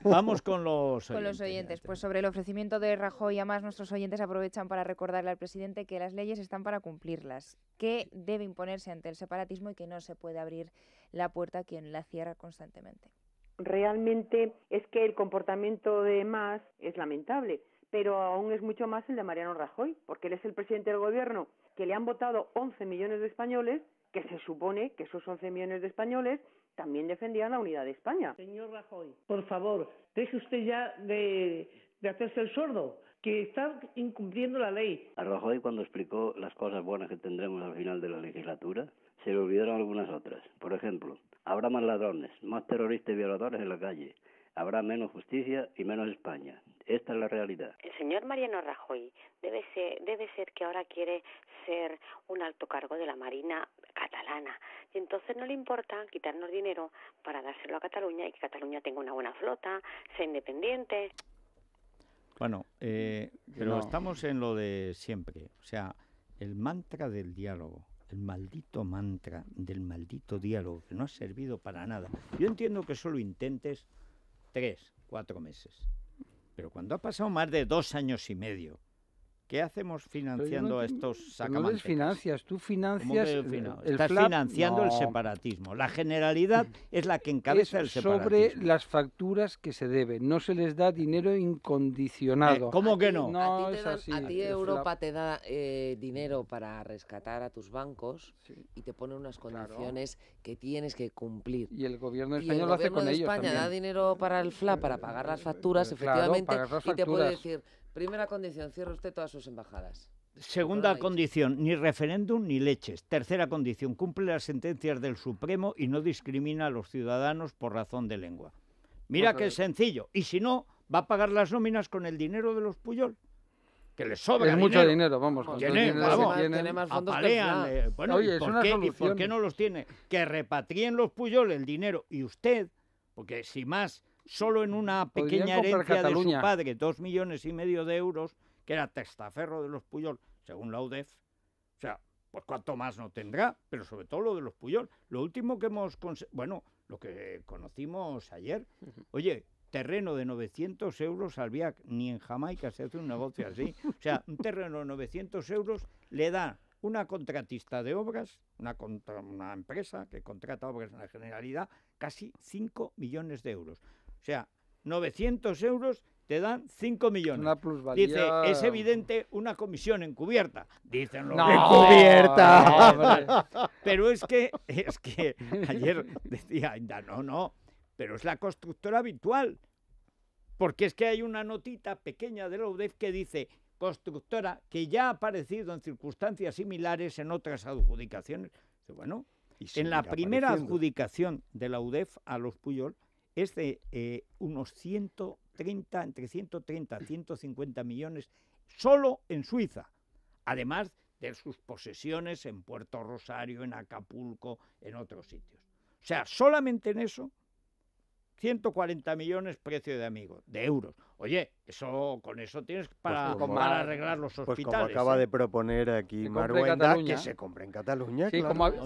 Speaker 1: vamos con los oyentes. Con los
Speaker 6: oyentes. Pues sobre el ofrecimiento de Rajoy, a más, nuestros oyentes aprovechan para recordarle al presidente que las leyes están para cumplirlas, que debe imponerse ante el separatismo y que no se puede abrir la puerta a quien la cierra constantemente.
Speaker 7: Realmente es que el comportamiento de más es lamentable pero aún es mucho más el de Mariano Rajoy, porque él es el presidente del gobierno que le han votado 11 millones de españoles, que se supone que esos 11 millones de españoles también defendían la unidad de España. Señor Rajoy,
Speaker 6: por favor, deje usted ya de, hacerse el sordo, que está incumpliendo la ley. A Rajoy,
Speaker 3: cuando explicó las cosas buenas que tendremos al final de la legislatura, se le olvidaron algunas otras. Por ejemplo, habrá más ladrones, más terroristas y violadores en la calle, habrá menos justicia y menos España. Esta es la realidad.
Speaker 6: El
Speaker 7: señor Mariano Rajoy debe ser, debe ser que ahora quiere ser un alto cargo de la Marina catalana y entonces no le importa quitarnos dinero para dárselo a Cataluña y que Cataluña tenga una buena flota, sea independiente.
Speaker 1: Bueno, eh, pero estamos en lo de siempre, o sea, el mantra del diálogo el maldito mantra del maldito diálogo que no ha servido para nada. Yo entiendo que solo intentes tres, cuatro meses. Pero cuando ha pasado más de dos años y medio, ¿Qué hacemos financiando a estos sacamantecas? No les financias,
Speaker 5: tú financias... Estás financiando el
Speaker 1: separatismo. La generalidad es la que encabeza el separatismo. sobre
Speaker 5: las facturas que se deben. No se les da dinero incondicionado. Eh, ¿Cómo que no? no
Speaker 1: a ti, así, a ti Europa
Speaker 6: te da eh, dinero para rescatar a tus bancos y te pone unas condiciones que tienes que cumplir. Y el gobierno español lo hace con ellos España da
Speaker 1: dinero para el FLA, para pagar las eh, facturas, efectivamente, y te puede decir
Speaker 6: Primera condición, cierra usted todas sus embajadas.
Speaker 1: Segunda condición, ni referéndum ni leches. Tercera condición, cumple las sentencias del Supremo y no discrimina a los ciudadanos por razón de lengua. Mira que es sencillo. Y si no, va a pagar las nóminas con el dinero de los Puyol. Que le sobra. Es mucho dinero, vamos. tiene, más fondos eh, bueno, por, qué, ¿por qué no los tiene? Que repatrien los Puyol el dinero. Y usted, porque si más solo en una pequeña herencia de su padre, dos millones y medio de euros, que era testaferro de los Puyol, según la UDEF. O sea, pues cuánto más no tendrá, pero sobre todo lo de los Puyol. Lo último que hemos, bueno, lo que conocimos ayer, oye, terreno de 900 euros al BIAC, ni en Jamaica se hace un negocio así. O sea, un terreno de 900 euros le da una contratista de obras, una, una empresa que contrata obras en la generalidad, casi 5 millones de euros. O sea, 900 euros te dan 5 millones. Una plusvalía. Dice, es evidente una comisión encubierta. Dicen los encubierta. pero es que, es que ayer decía, no, no, pero es la constructora habitual. Porque es que hay una notita pequeña de la UDEF que dice, constructora que ya ha aparecido en circunstancias similares en otras adjudicaciones. Bueno, en la primera adjudicación de la UDEF a los Puyol, es de eh, unos 130, entre 130 y 150 millones solo en Suiza, además de sus posesiones en Puerto Rosario, en Acapulco, en otros sitios. O sea, solamente en eso, 140 millones precio de amigos, de euros. Oye, eso con eso tienes pues para, arreglar los hospitales. Pues como acaba ¿eh? de
Speaker 3: proponer aquí Maruenda, que se compre en Cataluña.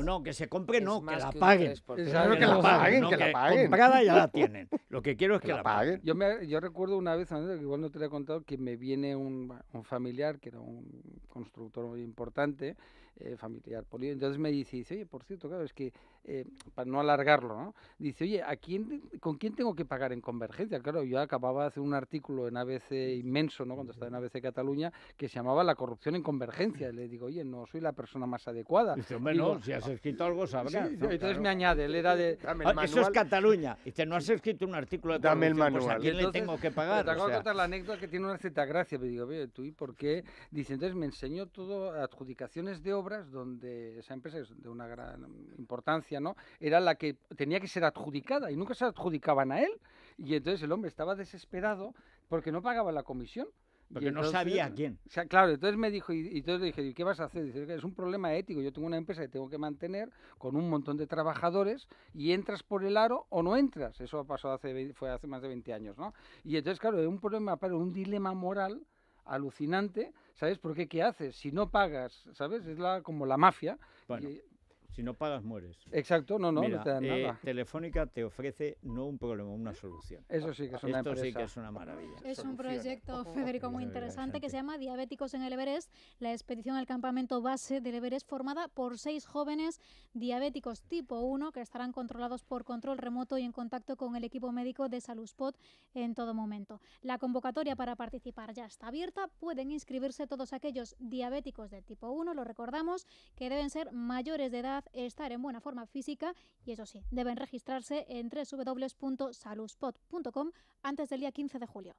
Speaker 1: no, que se compre, no, que la, paguen. que, la paguen. que, la paguen, Comprada ya la tienen. Lo que quiero es que, la, paguen.
Speaker 5: Yo, me, yo recuerdo una vez, igual no te lo he contado, que me viene un, familiar que era un constructor muy importante, eh, familiar político. Entonces me dice, oye, por cierto, claro, es que, eh, para no alargarlo, ¿no? Dice, oye, ¿a quién, ¿con quién tengo que pagar en convergencia? Claro, yo acababa de hacer un artículo en ABC inmenso, ¿no? cuando estaba en ABC Cataluña, que se llamaba La corrupción en convergencia. le digo, oye, no soy la persona más adecuada. Dice, hombre, no, si has ah,
Speaker 1: escrito algo sabrás. Sí, entonces
Speaker 5: me añade, él era de... Ah, eso es
Speaker 1: Cataluña. Dice, no has escrito un artículo de Dame el manual. Pues, ¿A quién le tengo que pagar? Te acabo de contar
Speaker 5: la anécdota que tiene una cierta gracia. Me digo, oye, ¿tú y por qué? Dice, entonces me enseñó todo adjudicaciones de obras donde esa empresa es de una gran importancia, ¿no? Era la que tenía que ser adjudicada y nunca se adjudicaban a él. Y entonces el hombre estaba desesperado porque no pagaba la comisión. Porque no sabía quién. sea, claro, entonces me dijo, y, entonces le dije, ¿y qué vas a hacer? Dice, es un problema ético, yo tengo una empresa que tengo que mantener con un montón de trabajadores y entras por el aro o no entras. Eso pasado hace, fue hace más de 20 años, ¿no? Y entonces, claro, es un problema, pero un dilema moral alucinante, ¿sabes? Porque ¿qué haces? Si no pagas, ¿sabes? Es la, como la mafia. Bueno,
Speaker 1: si no pagas, mueres. Exacto, no, no, no te dan eh, nada. Telefónica te ofrece no un problema, una solución. Eso sí que es una Esto sí que es una maravilla. Es un proyecto,
Speaker 7: Federico, muy interesante que se
Speaker 6: llama Diabéticos en el Everest, la expedición al campamento base del Everest formada por seis jóvenes diabéticos tipo 1 que estarán controlados por control remoto y en contacto con el equipo médico de SaludSpot en todo momento. La convocatoria para participar ya está abierta, pueden inscribirse todos aquellos diabéticos de tipo 1, lo recordamos, que deben ser mayores de edad estar en buena forma física y eso sí, deben registrarse en www.saluspot.com
Speaker 7: antes del día 15 de julio.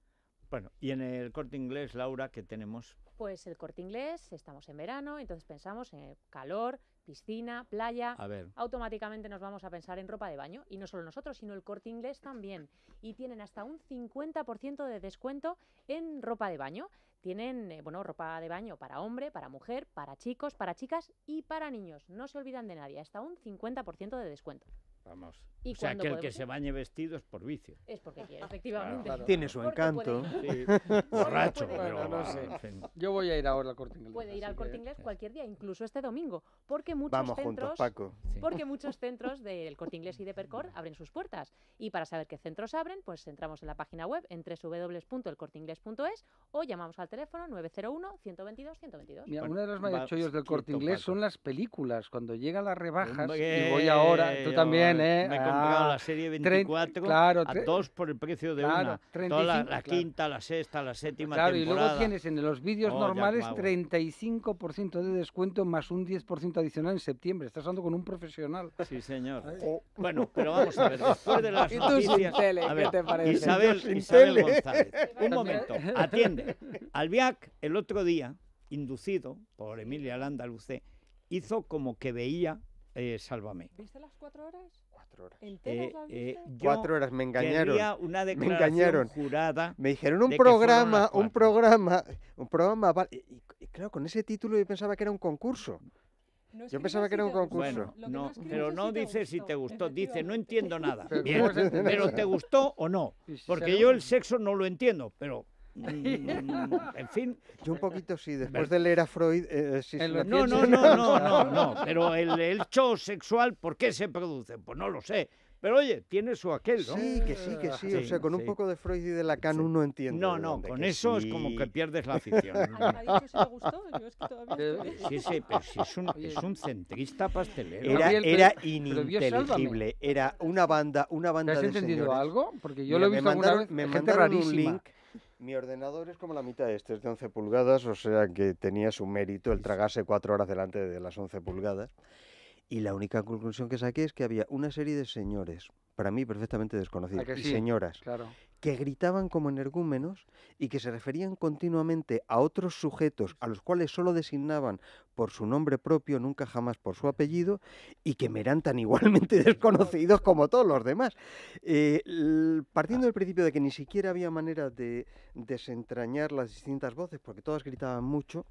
Speaker 1: Bueno, y en el corte inglés, Laura, ¿qué tenemos?
Speaker 7: Pues el corte inglés, estamos en verano, entonces pensamos en calor, piscina, playa. A ver. Automáticamente nos vamos a pensar en ropa de baño. Y no solo nosotros, sino el corte inglés también. Y tienen hasta un 50% de descuento en ropa de baño. Tienen, eh, bueno, ropa de baño para hombre, para mujer, para chicos, para chicas y para niños. No se olvidan de nadie, hasta un 50% de descuento. Vamos, o sea, que el que
Speaker 1: se bañe vestido es por vicio.
Speaker 7: Es porque quiere, efectivamente. Tiene su encanto. Borracho.
Speaker 5: Yo voy a ir ahora al
Speaker 4: corte inglés. Puede ir al corte
Speaker 7: inglés cualquier día, incluso este domingo. Porque muchos Vamos centros, Paco. Porque muchos centros del corte inglés y de Percor abren sus puertas. Y para saber qué centros abren, pues entramos en la página web en www.elcorteinglés.es o llamamos al teléfono 901-122-122. Mira, uno de los mayores chollos del corte inglés
Speaker 5: son las películas. Cuando llegan
Speaker 1: las rebajas, y voy ahora, tú también, ¿eh? Ah, Ah, la serie 24 a dos por el precio de una. Toda la, quinta, la sexta, la séptima Claro, temporada. y luego tienes en los vídeos oh, normales
Speaker 5: 35% de descuento más un 10% adicional en septiembre. Estás hablando con un profesional. Sí, señor. Oh, bueno, pero vamos a ver, después de las ¿Y noticias... tele, Isabel, González, un momento, atiende.
Speaker 1: Albiac, el otro día, inducido por Emilia Landa hizo como que veía eh, Sálvame. ¿Viste las cuatro horas? cuatro horas. Eh, eh, horas, me engañaron. me engañaron. Jurada me dijeron un programa, un
Speaker 3: programa, un programa, Y, claro, con ese título yo pensaba que era un concurso. yo pensaba que era un concurso.
Speaker 1: no, pero no dice si te gustó, dice no entiendo nada. pero te gustó o no. Porque yo el sexo no lo entiendo, pero Mm. en fin. Yo un poquito sí, después de leer a Freud. Eh, no, no, no, no, no, Pero el show sexual, ¿por qué se produce? Pues no lo sé. Pero oye, tiene su aquel, Sí, que sí, que sí. o sea, con un
Speaker 3: poco de Freud y de Lacan uno entiende. No, no, con eso es como que pierdes la afición. es es un,
Speaker 1: centrista pastelero. Era, era ininteligible.
Speaker 3: Era una banda, una banda has entendido algo? Porque yo lo he visto alguna me mandaron link mi ordenador es como la mitad, este es de 11 pulgadas, o sea que tenía su mérito el tragarse cuatro horas delante de las 11 pulgadas. Y la única conclusión que saqué es que había una serie de señores, para mí perfectamente ah, desconocidos, y señoras, que gritaban como energúmenos y que se referían continuamente a otros sujetos a los cuales solo designaban por su nombre propio, nunca jamás por su apellido, y que me eran tan igualmente desconocidos como todos los demás. Eh, partiendo del principio de que ni siquiera había manera de desentrañar las distintas voces, porque todas gritaban mucho,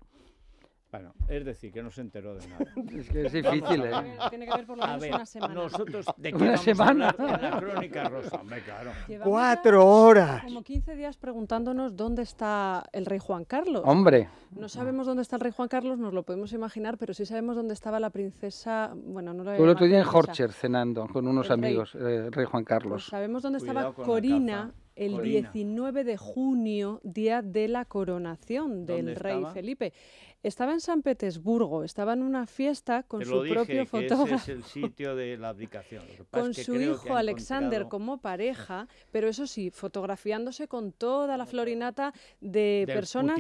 Speaker 1: bueno, es decir, que no se enteró de nada. es que es difícil, ¿eh? Tiene que ver por lo menos
Speaker 4: una semana. Nosotros, ¿de qué ¿Una vamos semana?
Speaker 1: A hablar en la crónica rosa,
Speaker 4: me claro.
Speaker 7: ¡Cuatro horas! Como 15 días preguntándonos dónde está el rey Juan Carlos. ¡Hombre! No sabemos dónde está el rey Juan Carlos, nos lo podemos imaginar, pero sí sabemos dónde estaba la princesa... Bueno, no lo he el otro día en Horcher
Speaker 5: cenando con unos amigos, el rey. Eh, Juan pues Carlos.
Speaker 7: sabemos dónde estaba Corina el 19 de junio, día de la coronación del rey Felipe. Estaba en San Petersburgo, estaba en una fiesta con su propio fotógrafo.
Speaker 1: sitio de la abdicación. Con su hijo Alexander como
Speaker 7: pareja, pero eso sí, fotografiándose con toda la florinata de personas.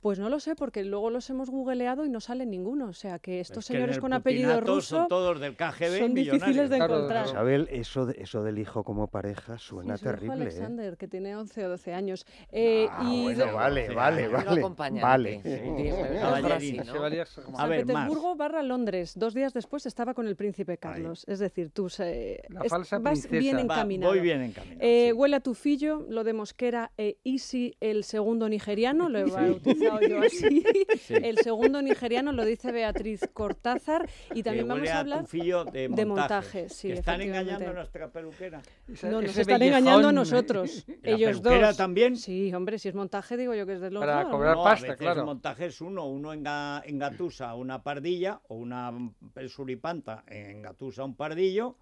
Speaker 7: Pues no lo sé, porque luego los hemos googleado y no sale ninguno. O sea, que estos señores con apellido ruso
Speaker 1: son difíciles de encontrar.
Speaker 3: Isabel, eso, eso del hijo como pareja suena terrible. Hijo ¿eh? Alexander,
Speaker 7: que tiene 11 o 12 años. Eh, bueno, vale, vale, vale. Vale.
Speaker 3: A ver, Petersburgo
Speaker 7: barra Londres. Dos días después estaba con el príncipe Carlos. Es decir, tú eh, vas bien encaminado.
Speaker 3: voy
Speaker 7: Huele a tu fillo, lo de Mosquera e Isi, el segundo nigeriano, lo he bautizado. El segundo nigeriano lo dice Beatriz Cortázar. Y también vamos a hablar de, montaje montajes. están engañando a nuestra peluquera. nos están engañando a nosotros. ellos dos. también? Sí, hombre, si es montaje, digo yo que es de los Para cobrar pasta, claro.
Speaker 1: montaje es uno. Uno engatusa una pardilla o una suripanta engatusa un pardillo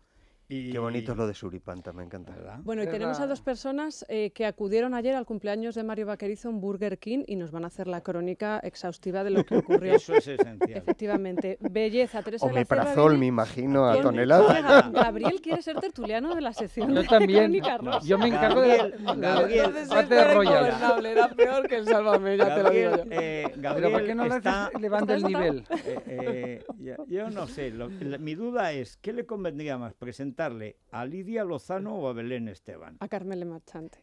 Speaker 3: y... Qué bonito es lo de Suripanta, me encanta. Bueno, y
Speaker 1: tenemos a
Speaker 7: dos personas eh, que acudieron ayer al cumpleaños de Mario Vaquerizo en Burger King y nos van a hacer la crónica exhaustiva de lo que ocurrió. Eso
Speaker 4: es esencial.
Speaker 7: Efectivamente. Belleza, Teresa mi prazol, me
Speaker 3: imagino, a toneladas. Gabriel quiere
Speaker 7: ser tertuliano de la sección. Yo también. Yo me encargo de... Gabriel, de Gabriel Era peor que el Sálvame, ya te lo digo
Speaker 5: eh, Pero ¿por qué no está... le levanta el nivel? Eh, yo no sé.
Speaker 1: mi duda es, ¿qué le convendría más? ¿Presentar a Lidia Lozano o a Belén Esteban? A Carmele Marchante.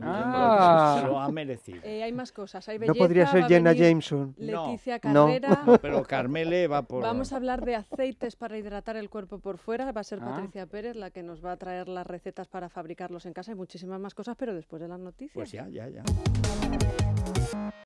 Speaker 1: Ah. Lo ha merecido.
Speaker 7: Eh, hay más cosas. Hay no podría ser Jenna Jameson. Leticia Carrera. Pero
Speaker 1: Carmele va por. Vamos a
Speaker 7: hablar de aceites para hidratar el cuerpo por fuera. Va a ser ah. Patricia Pérez la que nos va a traer las recetas para fabricarlos en casa y muchísimas más cosas, pero después de las noticias. Pues ya,
Speaker 1: ya, ya.